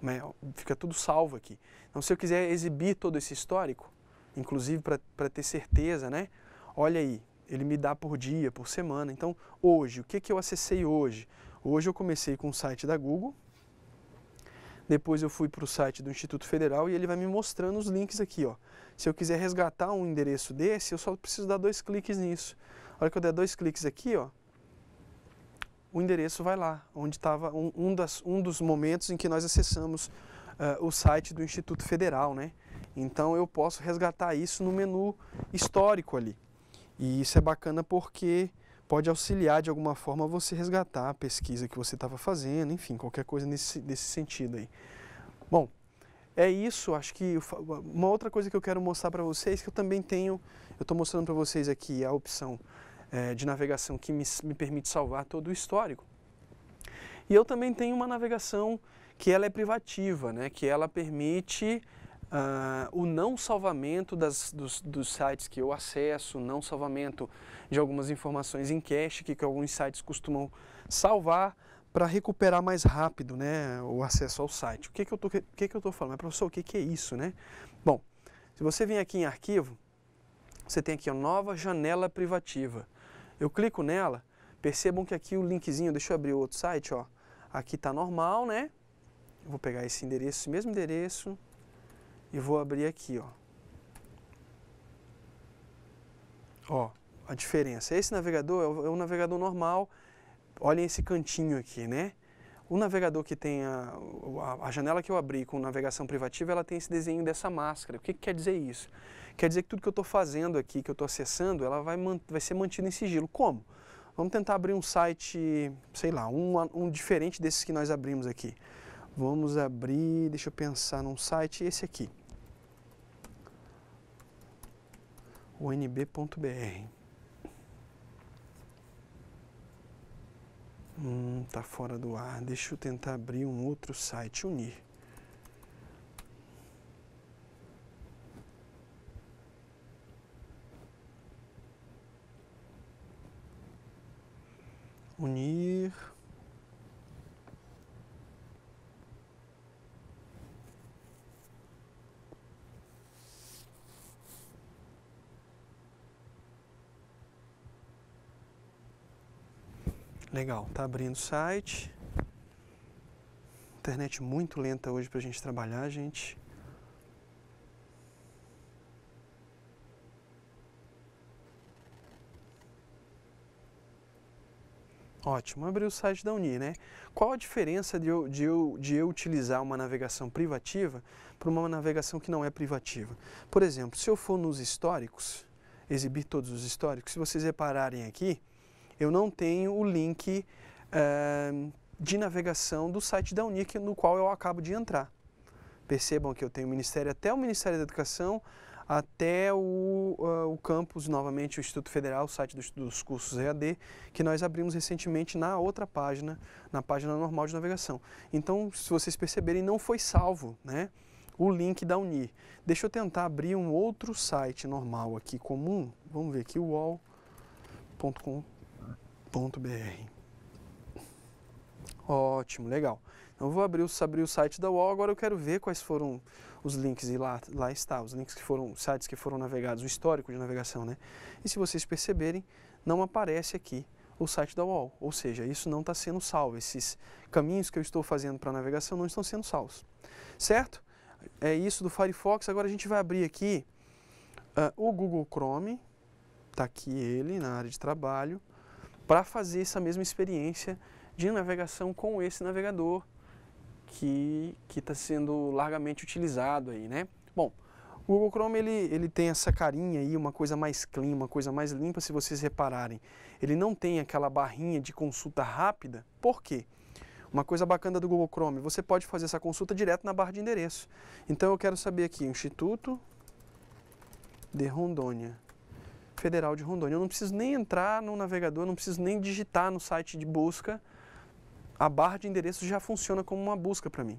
né fica tudo salvo aqui. Então, se eu quiser exibir todo esse histórico, inclusive para ter certeza, né? Olha aí, ele me dá por dia, por semana. Então, hoje, o que, que eu acessei hoje? Hoje eu comecei com o site da Google, depois eu fui para o site do Instituto Federal e ele vai me mostrando os links aqui. Ó. Se eu quiser resgatar um endereço desse, eu só preciso dar dois cliques nisso. A hora que eu der dois cliques aqui, ó, o endereço vai lá, onde estava um, um, um dos momentos em que nós acessamos uh, o site do Instituto Federal. Né? Então eu posso resgatar isso no menu histórico ali. E isso é bacana porque pode auxiliar de alguma forma você resgatar a pesquisa que você estava fazendo, enfim, qualquer coisa nesse, nesse sentido aí. Bom, é isso. Acho que uma outra coisa que eu quero mostrar para vocês, que eu também tenho, eu estou mostrando para vocês aqui a opção é, de navegação que me, me permite salvar todo o histórico. E eu também tenho uma navegação que ela é privativa, né? que ela permite Uh, o não salvamento das, dos, dos, sites que eu acesso, o não salvamento de algumas informações em cache que, que alguns sites costumam salvar para recuperar mais rápido né, o acesso ao site. O que, que eu estou falando? Mas, professor, o que, que é isso? Né? Bom, se você vir aqui em arquivo, você tem aqui a nova janela privativa. Eu clico nela, percebam que aqui o linkzinho, deixa eu abrir outro site, ó. aqui está normal, né? Eu vou pegar esse endereço, esse mesmo endereço, e vou abrir aqui, ó. Ó, a diferença. Esse navegador é, é o, navegador normal. Olhem esse cantinho aqui, né? O navegador que tem a, a, a, janela que eu abri com navegação privativa, ela tem esse desenho dessa máscara. O que, que quer dizer isso? Quer dizer que tudo que eu estou fazendo aqui, que eu estou acessando, ela vai, vai ser mantida em sigilo. Como? Vamos tentar abrir um site, sei lá, um, um diferente desses que nós abrimos aqui. Vamos abrir, deixa eu pensar num site, esse aqui. unb.br. Hum, tá fora do ar. Deixa eu tentar abrir um outro site, unir. Unir Legal, tá abrindo o site. Internet muito lenta hoje para a gente trabalhar, gente. Ótimo, abriu o site da Uni, né? Qual a diferença de eu, de eu, de eu utilizar uma navegação privativa para uma navegação que não é privativa? Por exemplo, se eu for nos históricos, exibir todos os históricos, se vocês repararem aqui, eu não tenho o link uh, de navegação do site da Unic no qual eu acabo de entrar. Percebam que eu tenho o Ministério até o Ministério da Educação, até o, uh, o campus, novamente o Instituto Federal, o site dos, dos cursos EAD, que nós abrimos recentemente na outra página, na página normal de navegação. Então, se vocês perceberem, não foi salvo, né? o link da Uni. Deixa eu tentar abrir um outro site normal aqui, comum. Vamos ver aqui, uol.com.br wall.com.br. Ótimo, legal. Então vou abrir o, abrir o site da Wall, agora eu quero ver quais foram os links e lá, lá está, os links que foram, sites que foram navegados, o histórico de navegação, né? E se vocês perceberem, não aparece aqui o site da Wall, ou seja, isso não está sendo salvo, esses caminhos que eu estou fazendo para navegação não estão sendo salvos, certo? É isso do Firefox, agora a gente vai abrir aqui uh, o Google Chrome, está aqui ele na área de trabalho, para fazer essa mesma experiência de navegação com esse navegador que está sendo largamente utilizado aí, né? Bom, o Google Chrome ele, ele tem essa carinha aí, uma coisa mais clean, uma coisa mais limpa, se vocês repararem. Ele não tem aquela barrinha de consulta rápida, por quê? Uma coisa bacana do Google Chrome, você pode fazer essa consulta direto na barra de endereço. Então eu quero saber aqui, Instituto de Rondônia. Federal de Rondônia. Eu não preciso nem entrar no navegador, não preciso nem digitar no site de busca. A barra de endereço já funciona como uma busca para mim.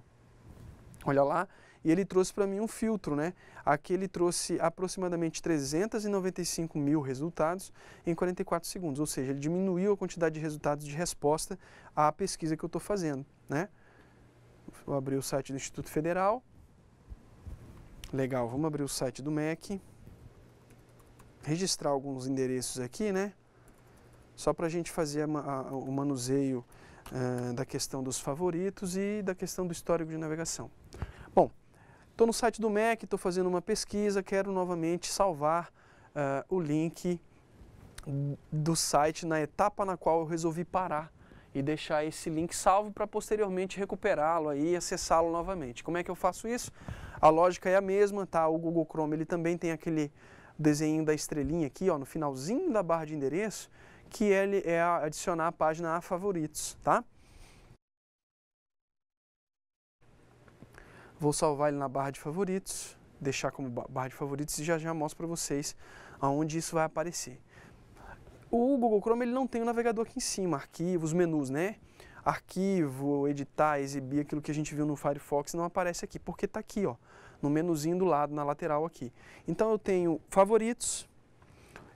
Olha lá, e ele trouxe para mim um filtro, né? Aqui ele trouxe aproximadamente 395 mil resultados em 44 segundos, ou seja, ele diminuiu a quantidade de resultados de resposta à pesquisa que eu estou fazendo, né? Vou abrir o site do Instituto Federal. Legal, vamos abrir o site do MEC registrar alguns endereços aqui, né? Só para a gente fazer a, a, o manuseio uh, da questão dos favoritos e da questão do histórico de navegação. Bom, estou no site do Mac, estou fazendo uma pesquisa, quero novamente salvar uh, o link do site na etapa na qual eu resolvi parar e deixar esse link salvo para posteriormente recuperá-lo aí e acessá-lo novamente. Como é que eu faço isso? A lógica é a mesma, tá? O Google Chrome ele também tem aquele o desenho da estrelinha aqui, ó, no finalzinho da barra de endereço, que ele é adicionar a página a favoritos, tá? Vou salvar ele na barra de favoritos, deixar como barra de favoritos e já já mostro para vocês aonde isso vai aparecer. O Google Chrome ele não tem o um navegador aqui em cima, arquivos, menus, né? Arquivo, editar, exibir, aquilo que a gente viu no Firefox não aparece aqui, porque está aqui, ó no menuzinho do lado, na lateral aqui. Então eu tenho favoritos,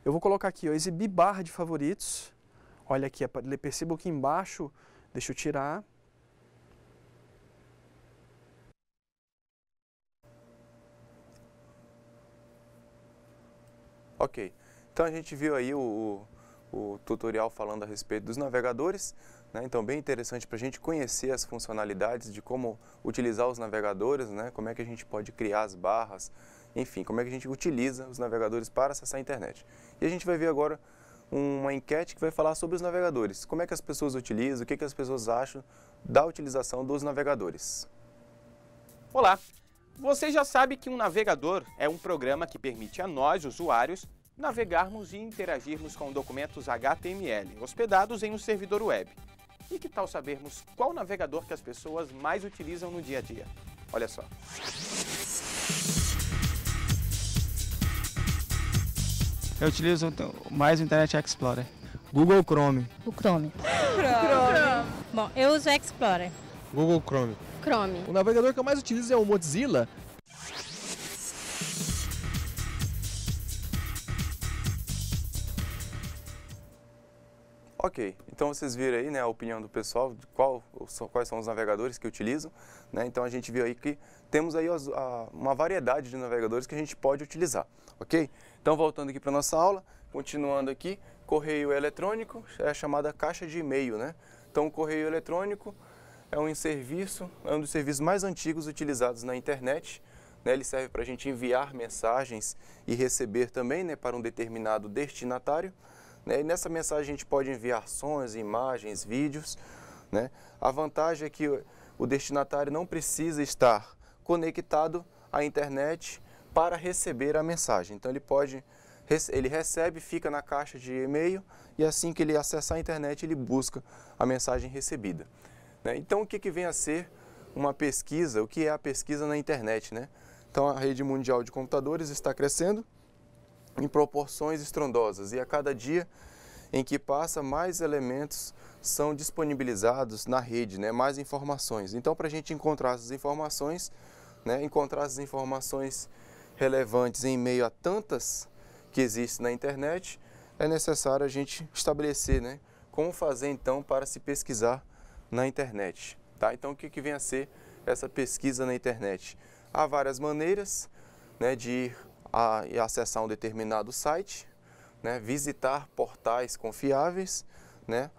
eu vou colocar aqui, ó, exibir barra de favoritos. Olha aqui, percebo que embaixo, deixa eu tirar. Ok, então a gente viu aí o, o tutorial falando a respeito dos navegadores. Né? Então, bem interessante para a gente conhecer as funcionalidades de como utilizar os navegadores, né? como é que a gente pode criar as barras, enfim, como é que a gente utiliza os navegadores para acessar a internet. E a gente vai ver agora uma enquete que vai falar sobre os navegadores, como é que as pessoas utilizam, o que, que as pessoas acham da utilização dos navegadores. Olá! Você já sabe que um navegador é um programa que permite a nós, usuários, navegarmos e interagirmos com documentos HTML hospedados em um servidor web. E que tal sabermos qual navegador que as pessoas mais utilizam no dia a dia? Olha só. Eu utilizo então, mais o Internet Explorer. Google Chrome. O Chrome. [GASPS] Chrome. Bom, eu uso o Explorer. Google Chrome. Chrome. O navegador que eu mais utilizo é o Mozilla, Ok, então vocês viram aí né, a opinião do pessoal, de qual, quais são os navegadores que utilizam. Né? Então a gente viu aí que temos aí as, a, uma variedade de navegadores que a gente pode utilizar, ok? Então voltando aqui para a nossa aula, continuando aqui, correio eletrônico é a chamada caixa de e-mail, né? Então o correio eletrônico é um serviço, é um dos serviços mais antigos utilizados na internet, né, ele serve para a gente enviar mensagens e receber também né, para um determinado destinatário. Né? E nessa mensagem a gente pode enviar sons, imagens, vídeos. Né? A vantagem é que o destinatário não precisa estar conectado à internet para receber a mensagem. Então ele pode ele recebe, fica na caixa de e-mail e assim que ele acessar a internet ele busca a mensagem recebida. Né? Então o que, que vem a ser uma pesquisa, o que é a pesquisa na internet? Né? Então a rede mundial de computadores está crescendo em proporções estrondosas e a cada dia em que passa, mais elementos são disponibilizados na rede, né? mais informações. Então, para a gente encontrar essas informações, né? encontrar essas informações relevantes em meio a tantas que existem na internet, é necessário a gente estabelecer né? como fazer então para se pesquisar na internet. Tá? Então, o que, que vem a ser essa pesquisa na internet? Há várias maneiras né, de ir a, acessar um determinado site, né, visitar portais confiáveis, né,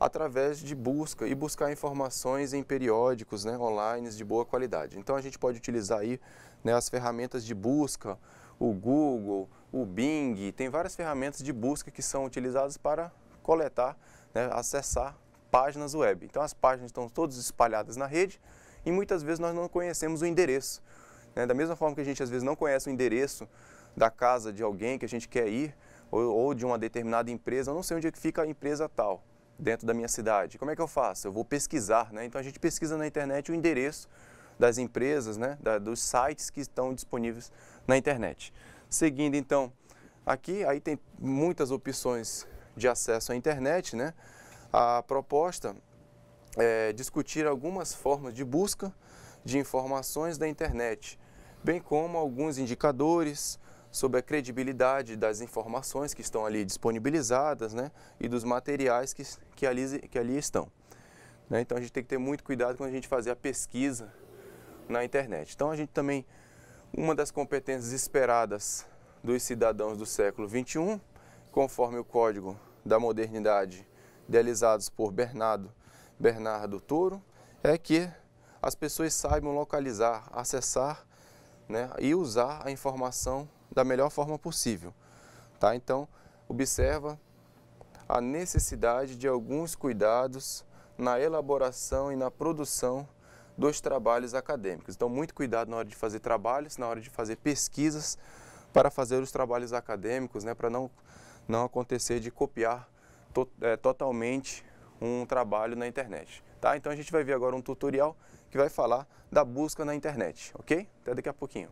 através de busca e buscar informações em periódicos né, online de boa qualidade. Então a gente pode utilizar aí né, as ferramentas de busca, o Google, o Bing, tem várias ferramentas de busca que são utilizadas para coletar, né, acessar páginas web. Então as páginas estão todas espalhadas na rede e muitas vezes nós não conhecemos o endereço. Né? Da mesma forma que a gente às vezes não conhece o endereço da casa de alguém que a gente quer ir, ou, ou de uma determinada empresa, eu não sei onde é que fica a empresa tal dentro da minha cidade. Como é que eu faço? Eu vou pesquisar, né? Então a gente pesquisa na internet o endereço das empresas, né? Da, dos sites que estão disponíveis na internet. Seguindo então, aqui aí tem muitas opções de acesso à internet, né? A proposta é discutir algumas formas de busca de informações da internet, bem como alguns indicadores sobre a credibilidade das informações que estão ali disponibilizadas né, e dos materiais que, que, ali, que ali estão. Né? Então a gente tem que ter muito cuidado quando a gente fazer a pesquisa na internet. Então a gente também, uma das competências esperadas dos cidadãos do século XXI, conforme o Código da Modernidade, idealizados por Bernardo, Bernardo Toro, é que as pessoas saibam localizar, acessar né, e usar a informação da melhor forma possível. Tá? Então, observa a necessidade de alguns cuidados na elaboração e na produção dos trabalhos acadêmicos. Então, muito cuidado na hora de fazer trabalhos, na hora de fazer pesquisas, para fazer os trabalhos acadêmicos, né, para não, não acontecer de copiar to, é, totalmente um trabalho na internet. Tá? Então, a gente vai ver agora um tutorial que vai falar da busca na internet, ok? Até daqui a pouquinho.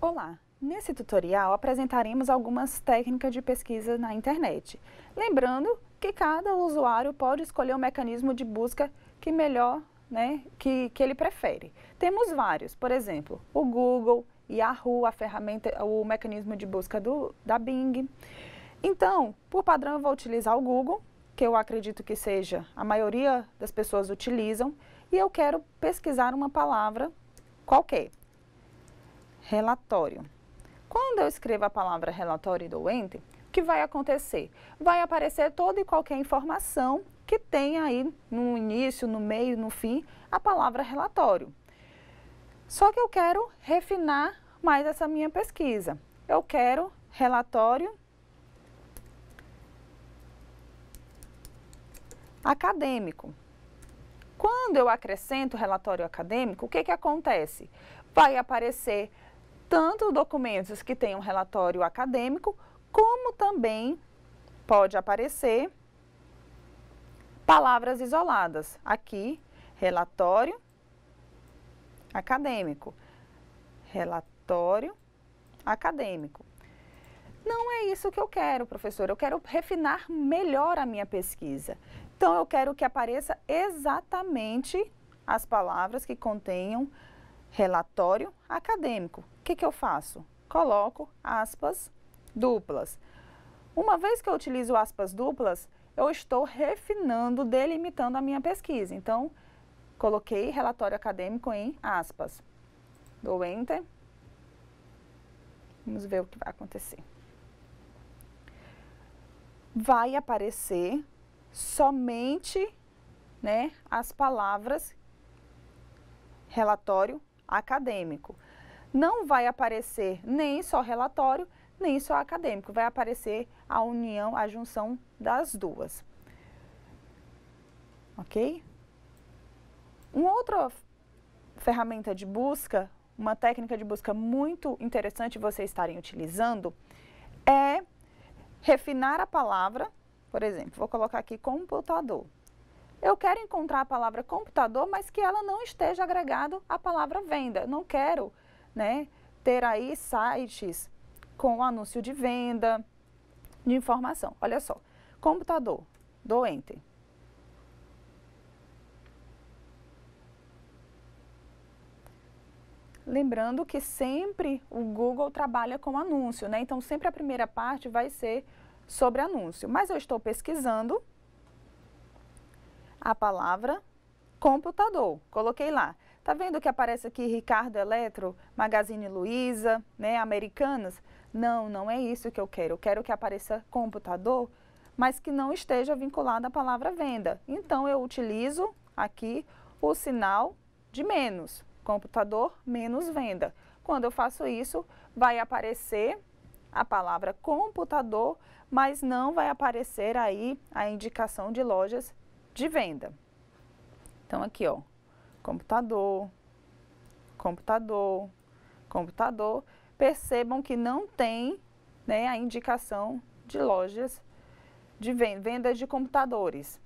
Olá! Nesse tutorial apresentaremos algumas técnicas de pesquisa na internet. Lembrando que cada usuário pode escolher o um mecanismo de busca que melhor, né, que, que ele prefere. Temos vários, por exemplo, o Google, Yahoo, a ferramenta, o mecanismo de busca do, da Bing. Então, por padrão eu vou utilizar o Google, que eu acredito que seja a maioria das pessoas utilizam e eu quero pesquisar uma palavra qualquer. Relatório. Quando eu escrevo a palavra relatório e doente, o que vai acontecer? Vai aparecer toda e qualquer informação que tem aí no início, no meio, no fim, a palavra relatório. Só que eu quero refinar mais essa minha pesquisa. Eu quero relatório acadêmico. Quando eu acrescento relatório acadêmico, o que, que acontece? Vai aparecer tanto documentos que têm um relatório acadêmico, como também pode aparecer palavras isoladas. Aqui, relatório acadêmico. Relatório acadêmico. Não é isso que eu quero, professor. Eu quero refinar melhor a minha pesquisa. Então eu quero que apareça exatamente as palavras que contenham relatório acadêmico. O que, que eu faço? Coloco aspas duplas. Uma vez que eu utilizo aspas duplas, eu estou refinando, delimitando a minha pesquisa. Então, coloquei relatório acadêmico em aspas. Dou Enter. Vamos ver o que vai acontecer. Vai aparecer somente né, as palavras relatório acadêmico. Não vai aparecer nem só relatório, nem só acadêmico, vai aparecer a união, a junção das duas. Ok? Uma outra ferramenta de busca, uma técnica de busca muito interessante vocês estarem utilizando é refinar a palavra por exemplo, vou colocar aqui computador. Eu quero encontrar a palavra computador, mas que ela não esteja agregado à palavra venda. não quero, né, ter aí sites com anúncio de venda, de informação. Olha só, computador, dou enter. Lembrando que sempre o Google trabalha com anúncio, né? Então sempre a primeira parte vai ser sobre anúncio, mas eu estou pesquisando a palavra computador. Coloquei lá. Tá vendo que aparece aqui Ricardo Eletro, Magazine Luiza, né, Americanas? Não, não é isso que eu quero. Eu quero que apareça computador, mas que não esteja vinculado à palavra venda. Então eu utilizo aqui o sinal de menos, computador menos venda. Quando eu faço isso, vai aparecer a palavra computador, mas não vai aparecer aí a indicação de lojas de venda. Então aqui, ó, computador, computador, computador. Percebam que não tem, né, a indicação de lojas de venda, vendas de computadores.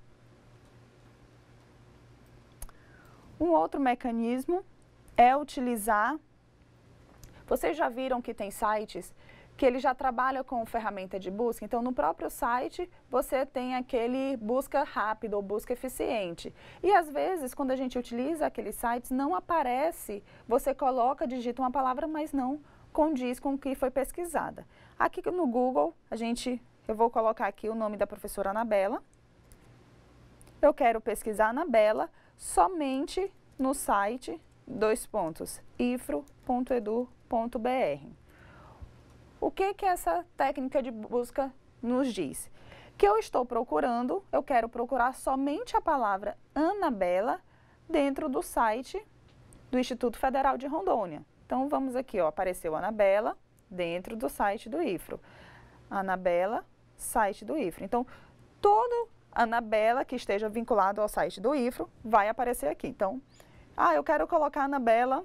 Um outro mecanismo é utilizar. Vocês já viram que tem sites que ele já trabalha com ferramenta de busca. Então, no próprio site, você tem aquele busca rápido ou busca eficiente. E às vezes, quando a gente utiliza aqueles sites, não aparece, você coloca, digita uma palavra, mas não condiz com o que foi pesquisada. Aqui no Google, a gente, eu vou colocar aqui o nome da professora Anabela. Eu quero pesquisar Anabela somente no site, dois pontos, ifro.edu.br. O que, que essa técnica de busca nos diz? Que eu estou procurando, eu quero procurar somente a palavra Anabela dentro do site do Instituto Federal de Rondônia. Então vamos aqui, ó, apareceu Anabela dentro do site do IFRO. Anabela, site do IFRO. Então, todo Anabela que esteja vinculado ao site do IFRO vai aparecer aqui. Então, ah, eu quero colocar Anabela,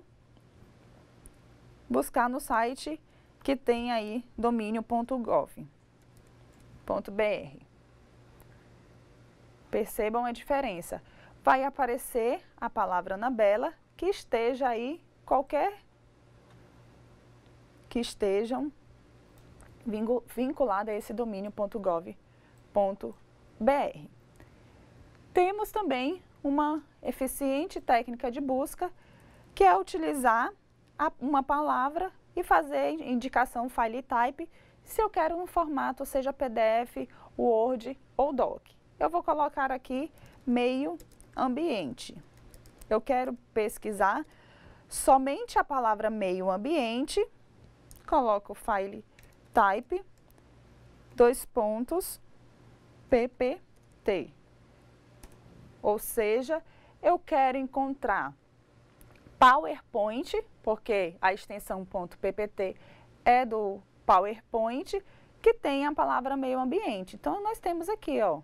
buscar no site que tem aí domínio.gov.br. Percebam a diferença. Vai aparecer a palavra Anabela, que esteja aí qualquer que estejam vinculadas a esse domínio.gov.br. Temos também uma eficiente técnica de busca, que é utilizar uma palavra e fazer indicação file type se eu quero um formato, seja PDF, Word ou Doc. Eu vou colocar aqui meio ambiente. Eu quero pesquisar somente a palavra meio ambiente, coloco file type, dois pontos, ppt. Ou seja, eu quero encontrar PowerPoint, porque a extensão .ppt é do PowerPoint, que tem a palavra meio ambiente. Então, nós temos aqui, ó,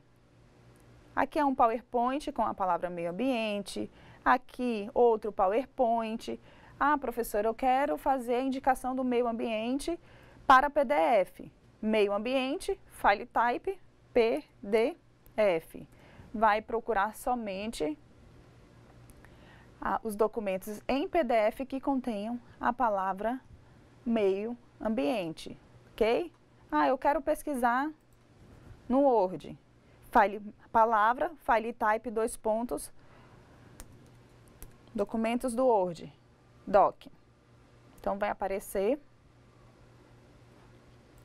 aqui é um PowerPoint com a palavra meio ambiente, aqui outro PowerPoint. Ah, professor, eu quero fazer a indicação do meio ambiente para PDF. Meio ambiente, file type, PDF. Vai procurar somente os documentos em PDF que contenham a palavra meio ambiente, ok? Ah, eu quero pesquisar no Word. File, palavra, file type, dois pontos, documentos do Word, doc. Então, vai aparecer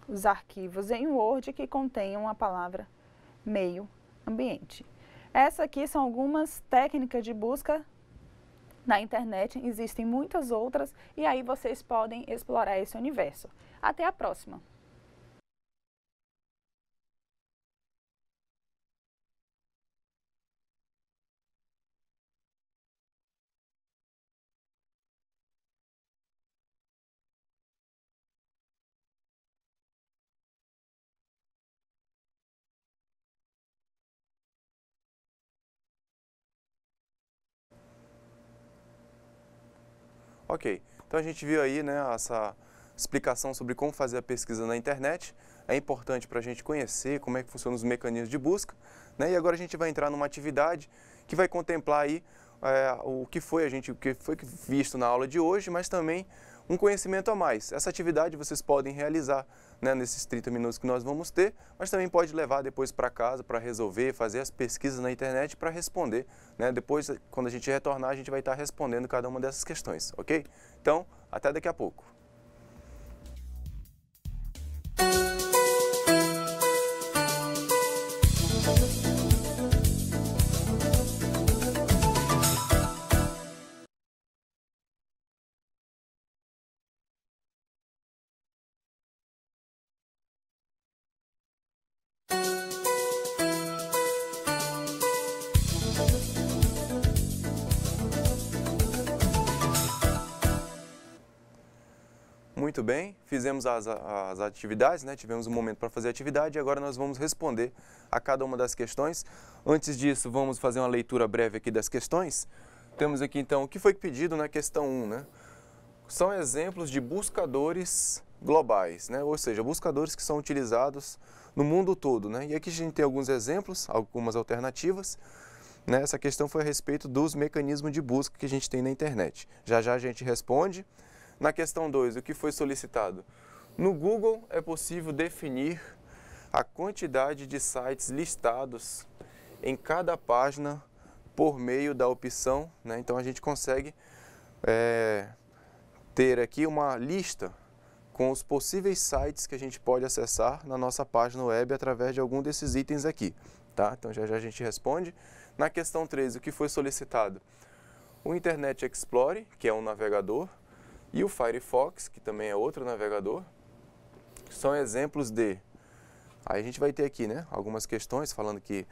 os arquivos em Word que contenham a palavra meio ambiente. Essas aqui são algumas técnicas de busca na internet existem muitas outras e aí vocês podem explorar esse universo. Até a próxima! Ok, então a gente viu aí né, essa explicação sobre como fazer a pesquisa na internet. É importante para a gente conhecer como é que funcionam os mecanismos de busca. Né? E agora a gente vai entrar numa atividade que vai contemplar aí é, o que foi a gente, o que foi visto na aula de hoje, mas também um conhecimento a mais. Essa atividade vocês podem realizar né, nesses 30 minutos que nós vamos ter, mas também pode levar depois para casa para resolver, fazer as pesquisas na internet para responder. Né? Depois, quando a gente retornar, a gente vai estar tá respondendo cada uma dessas questões, ok? Então, até daqui a pouco. muito bem, fizemos as, as atividades, né? tivemos um momento para fazer a atividade e agora nós vamos responder a cada uma das questões. Antes disso, vamos fazer uma leitura breve aqui das questões. Temos aqui então o que foi pedido na questão 1, né? São exemplos de buscadores globais, né? ou seja, buscadores que são utilizados no mundo todo. Né? E aqui a gente tem alguns exemplos, algumas alternativas. Né? Essa questão foi a respeito dos mecanismos de busca que a gente tem na internet. Já já a gente responde. Na questão 2, o que foi solicitado? No Google é possível definir a quantidade de sites listados em cada página por meio da opção, né? então a gente consegue é, ter aqui uma lista com os possíveis sites que a gente pode acessar na nossa página web através de algum desses itens aqui. Tá? Então já já a gente responde. Na questão 3, o que foi solicitado? O Internet Explorer, que é um navegador, e o Firefox, que também é outro navegador, são exemplos de... Aí a gente vai ter aqui né, algumas questões falando que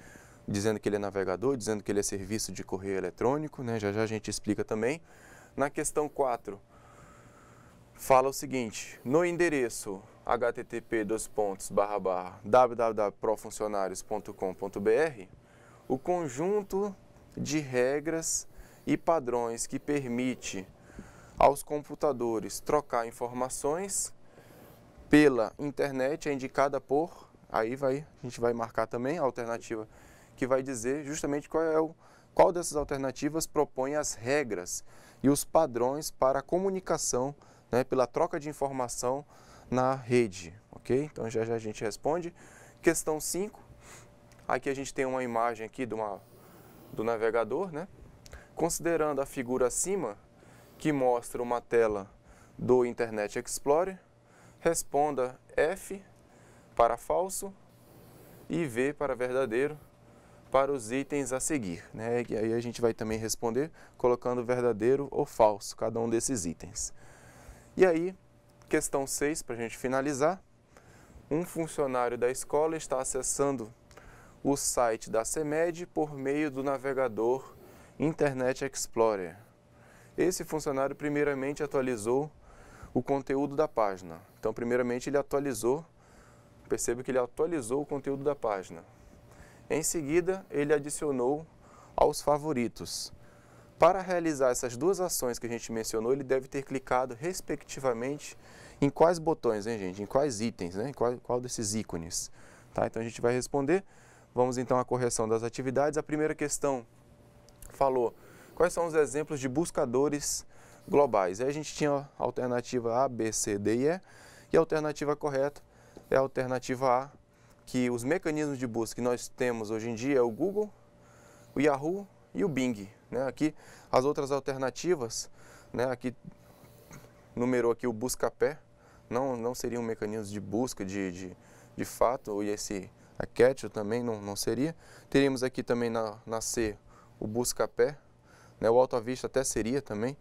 dizendo que ele é navegador, dizendo que ele é serviço de correio eletrônico, né? já já a gente explica também. Na questão 4, fala o seguinte, no endereço http www.profuncionarios.com.br, o conjunto de regras e padrões que permite aos computadores trocar informações pela internet é indicada por, aí vai, a gente vai marcar também a alternativa que vai dizer justamente qual é o qual dessas alternativas propõe as regras e os padrões para a comunicação né, pela troca de informação na rede, ok? Então já já a gente responde. Questão 5, aqui a gente tem uma imagem aqui de uma, do navegador, né? Considerando a figura acima, que mostra uma tela do Internet Explorer, responda F para falso e V para verdadeiro para os itens a seguir. Né? E aí a gente vai também responder colocando verdadeiro ou falso, cada um desses itens. E aí, questão 6, para a gente finalizar. Um funcionário da escola está acessando o site da CEMED por meio do navegador Internet Explorer. Esse funcionário, primeiramente, atualizou o conteúdo da página. Então, primeiramente, ele atualizou, perceba que ele atualizou o conteúdo da página. Em seguida, ele adicionou aos favoritos. Para realizar essas duas ações que a gente mencionou, ele deve ter clicado, respectivamente, em quais botões, hein, gente? Em quais itens, né? Em qual, qual desses ícones. Tá? Então, a gente vai responder. Vamos, então, à correção das atividades. A primeira questão falou quais são os exemplos de buscadores globais. Aí a gente tinha alternativa A, B, C, D e E, e a alternativa correta é a alternativa A, que os mecanismos de busca que nós temos hoje em dia é o Google, o Yahoo e o Bing. Né? Aqui as outras alternativas, né? aqui numerou aqui o busca-pé, não, não seria um mecanismo de busca de, de, de fato, e esse a catch também não, não seria. Teríamos aqui também na, na C o busca-pé, né? O Alto Vista até seria também.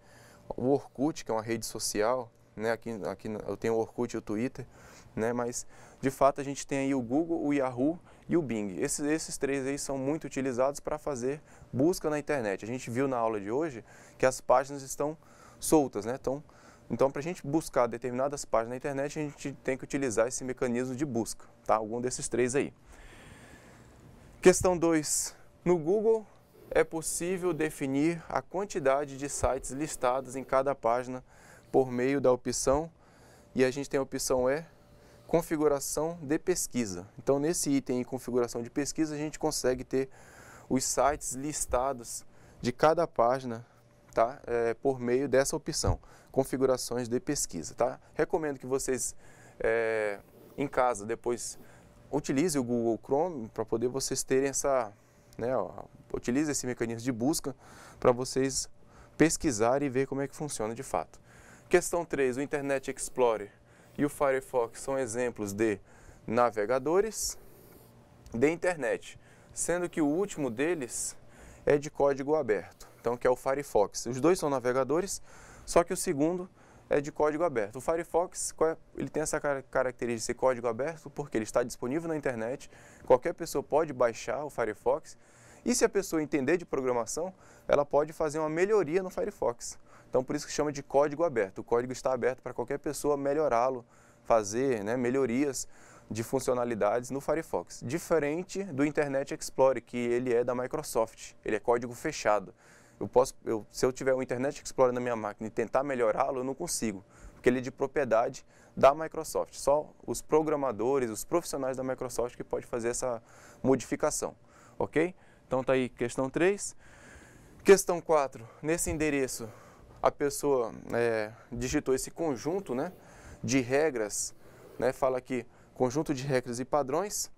O Orkut, que é uma rede social, né? aqui, aqui eu tenho o Orkut e o Twitter, né? mas de fato a gente tem aí o Google, o Yahoo e o Bing. Esses, esses três aí são muito utilizados para fazer busca na internet. A gente viu na aula de hoje que as páginas estão soltas, né? Estão então, então para a gente buscar determinadas páginas na internet, a gente tem que utilizar esse mecanismo de busca, tá? algum desses três aí. Questão 2. No Google, é possível definir a quantidade de sites listados em cada página por meio da opção, e a gente tem a opção E, configuração de pesquisa. Então, nesse item em configuração de pesquisa, a gente consegue ter os sites listados de cada página tá? É, por meio dessa opção, configurações de pesquisa. Tá? Recomendo que vocês, é, em casa, depois utilizem o Google Chrome para poder vocês terem essa, né, ó, utiliza esse mecanismo de busca para vocês pesquisar e ver como é que funciona de fato. Questão 3, o Internet Explorer e o Firefox são exemplos de navegadores de internet, sendo que o último deles é de código aberto, então que é o Firefox. Os dois são navegadores, só que o segundo é de código aberto. O Firefox é, ele tem essa característica de ser código aberto porque ele está disponível na internet, qualquer pessoa pode baixar o Firefox, e se a pessoa entender de programação, ela pode fazer uma melhoria no Firefox. Então, por isso que chama de código aberto. O código está aberto para qualquer pessoa melhorá-lo, fazer né, melhorias de funcionalidades no Firefox. Diferente do Internet Explorer, que ele é da Microsoft, ele é código fechado. Eu posso, eu, se eu tiver o Internet Explorer na minha máquina e tentar melhorá-lo, eu não consigo, porque ele é de propriedade da Microsoft. Só os programadores, os profissionais da Microsoft que podem fazer essa modificação, ok? Então tá aí questão 3. Questão 4, nesse endereço a pessoa é, digitou esse conjunto né, de regras, né, fala aqui conjunto de regras e padrões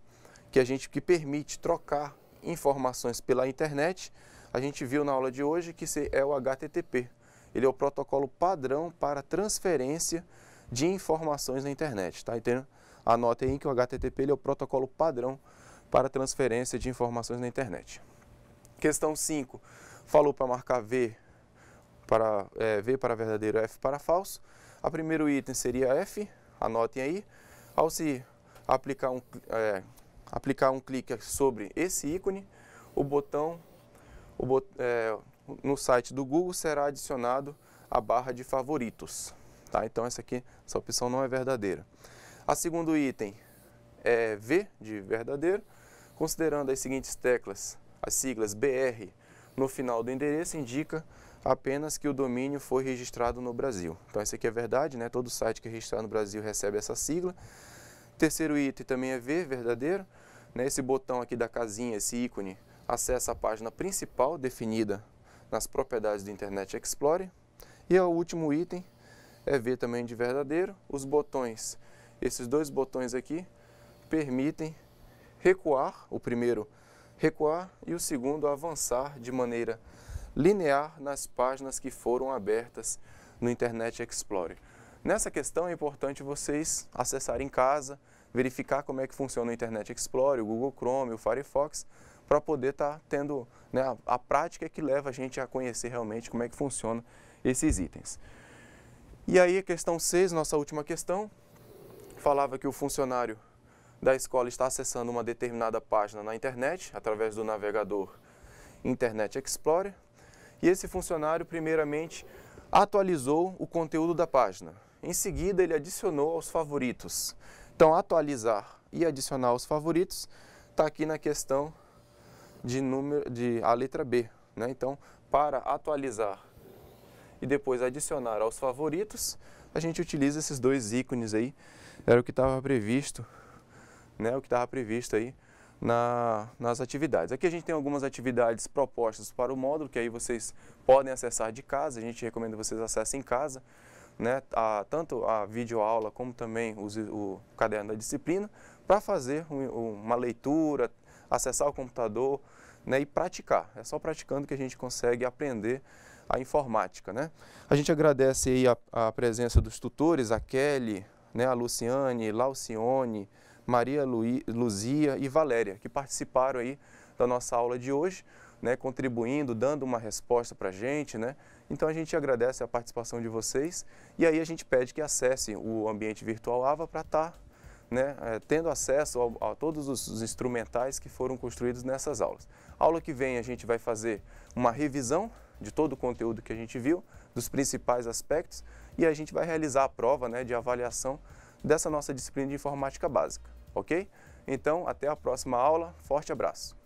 que a gente que permite trocar informações pela internet. A gente viu na aula de hoje que esse é o HTTP. Ele é o protocolo padrão para transferência de informações na internet, tá? Então, anote aí que o HTTP é o protocolo padrão para transferência de informações na internet. Questão 5. Falou para marcar V para, é, v para verdadeiro, F para falso. A primeiro item seria F, anotem aí. Ao se aplicar um, é, aplicar um clique sobre esse ícone, o botão o bot, é, no site do Google será adicionado a barra de favoritos. Tá? Então essa aqui, essa opção não é verdadeira. A segundo item é V de verdadeiro. Considerando as seguintes teclas, as siglas BR no final do endereço indica apenas que o domínio foi registrado no Brasil. Então isso aqui é verdade, né? todo site que é registrado no Brasil recebe essa sigla. Terceiro item também é ver verdadeiro. Né? Esse botão aqui da casinha, esse ícone, acessa a página principal definida nas propriedades do Internet Explorer. E o último item é ver também de verdadeiro. Os botões, esses dois botões aqui, permitem recuar, o primeiro recuar e o segundo avançar de maneira linear nas páginas que foram abertas no Internet Explorer. Nessa questão é importante vocês acessarem em casa, verificar como é que funciona o Internet Explorer, o Google Chrome, o Firefox, para poder estar tá tendo né, a, a, prática que leva a gente a conhecer realmente como é que funciona esses itens. E aí a questão 6, nossa última questão, falava que o funcionário da escola está acessando uma determinada página na internet, através do navegador Internet Explorer, e esse funcionário, primeiramente, atualizou o conteúdo da página. Em seguida, ele adicionou aos favoritos. Então, atualizar e adicionar aos favoritos está aqui na questão de, número, de a letra B. Né? Então, para atualizar e depois adicionar aos favoritos, a gente utiliza esses dois ícones aí, era o que estava previsto né, o que estava previsto aí na, nas atividades. Aqui a gente tem algumas atividades propostas para o módulo, que aí vocês podem acessar de casa, a gente recomenda que vocês acessem em casa, né, a, tanto a videoaula como também os, o caderno da disciplina, para fazer um, uma leitura, acessar o computador né, e praticar. É só praticando que a gente consegue aprender a informática. Né? A gente agradece aí a, a presença dos tutores, a Kelly, né, a Luciane, Laucione, Maria Luzia e Valéria, que participaram aí da nossa aula de hoje, né, contribuindo, dando uma resposta para a gente. Né? Então a gente agradece a participação de vocês e aí a gente pede que acessem o ambiente virtual AVA para estar tá, né, eh, tendo acesso a todos os instrumentais que foram construídos nessas aulas. Aula que vem a gente vai fazer uma revisão de todo o conteúdo que a gente viu, dos principais aspectos, e a gente vai realizar a prova né, de avaliação dessa nossa disciplina de informática básica, ok? Então, até a próxima aula, forte abraço!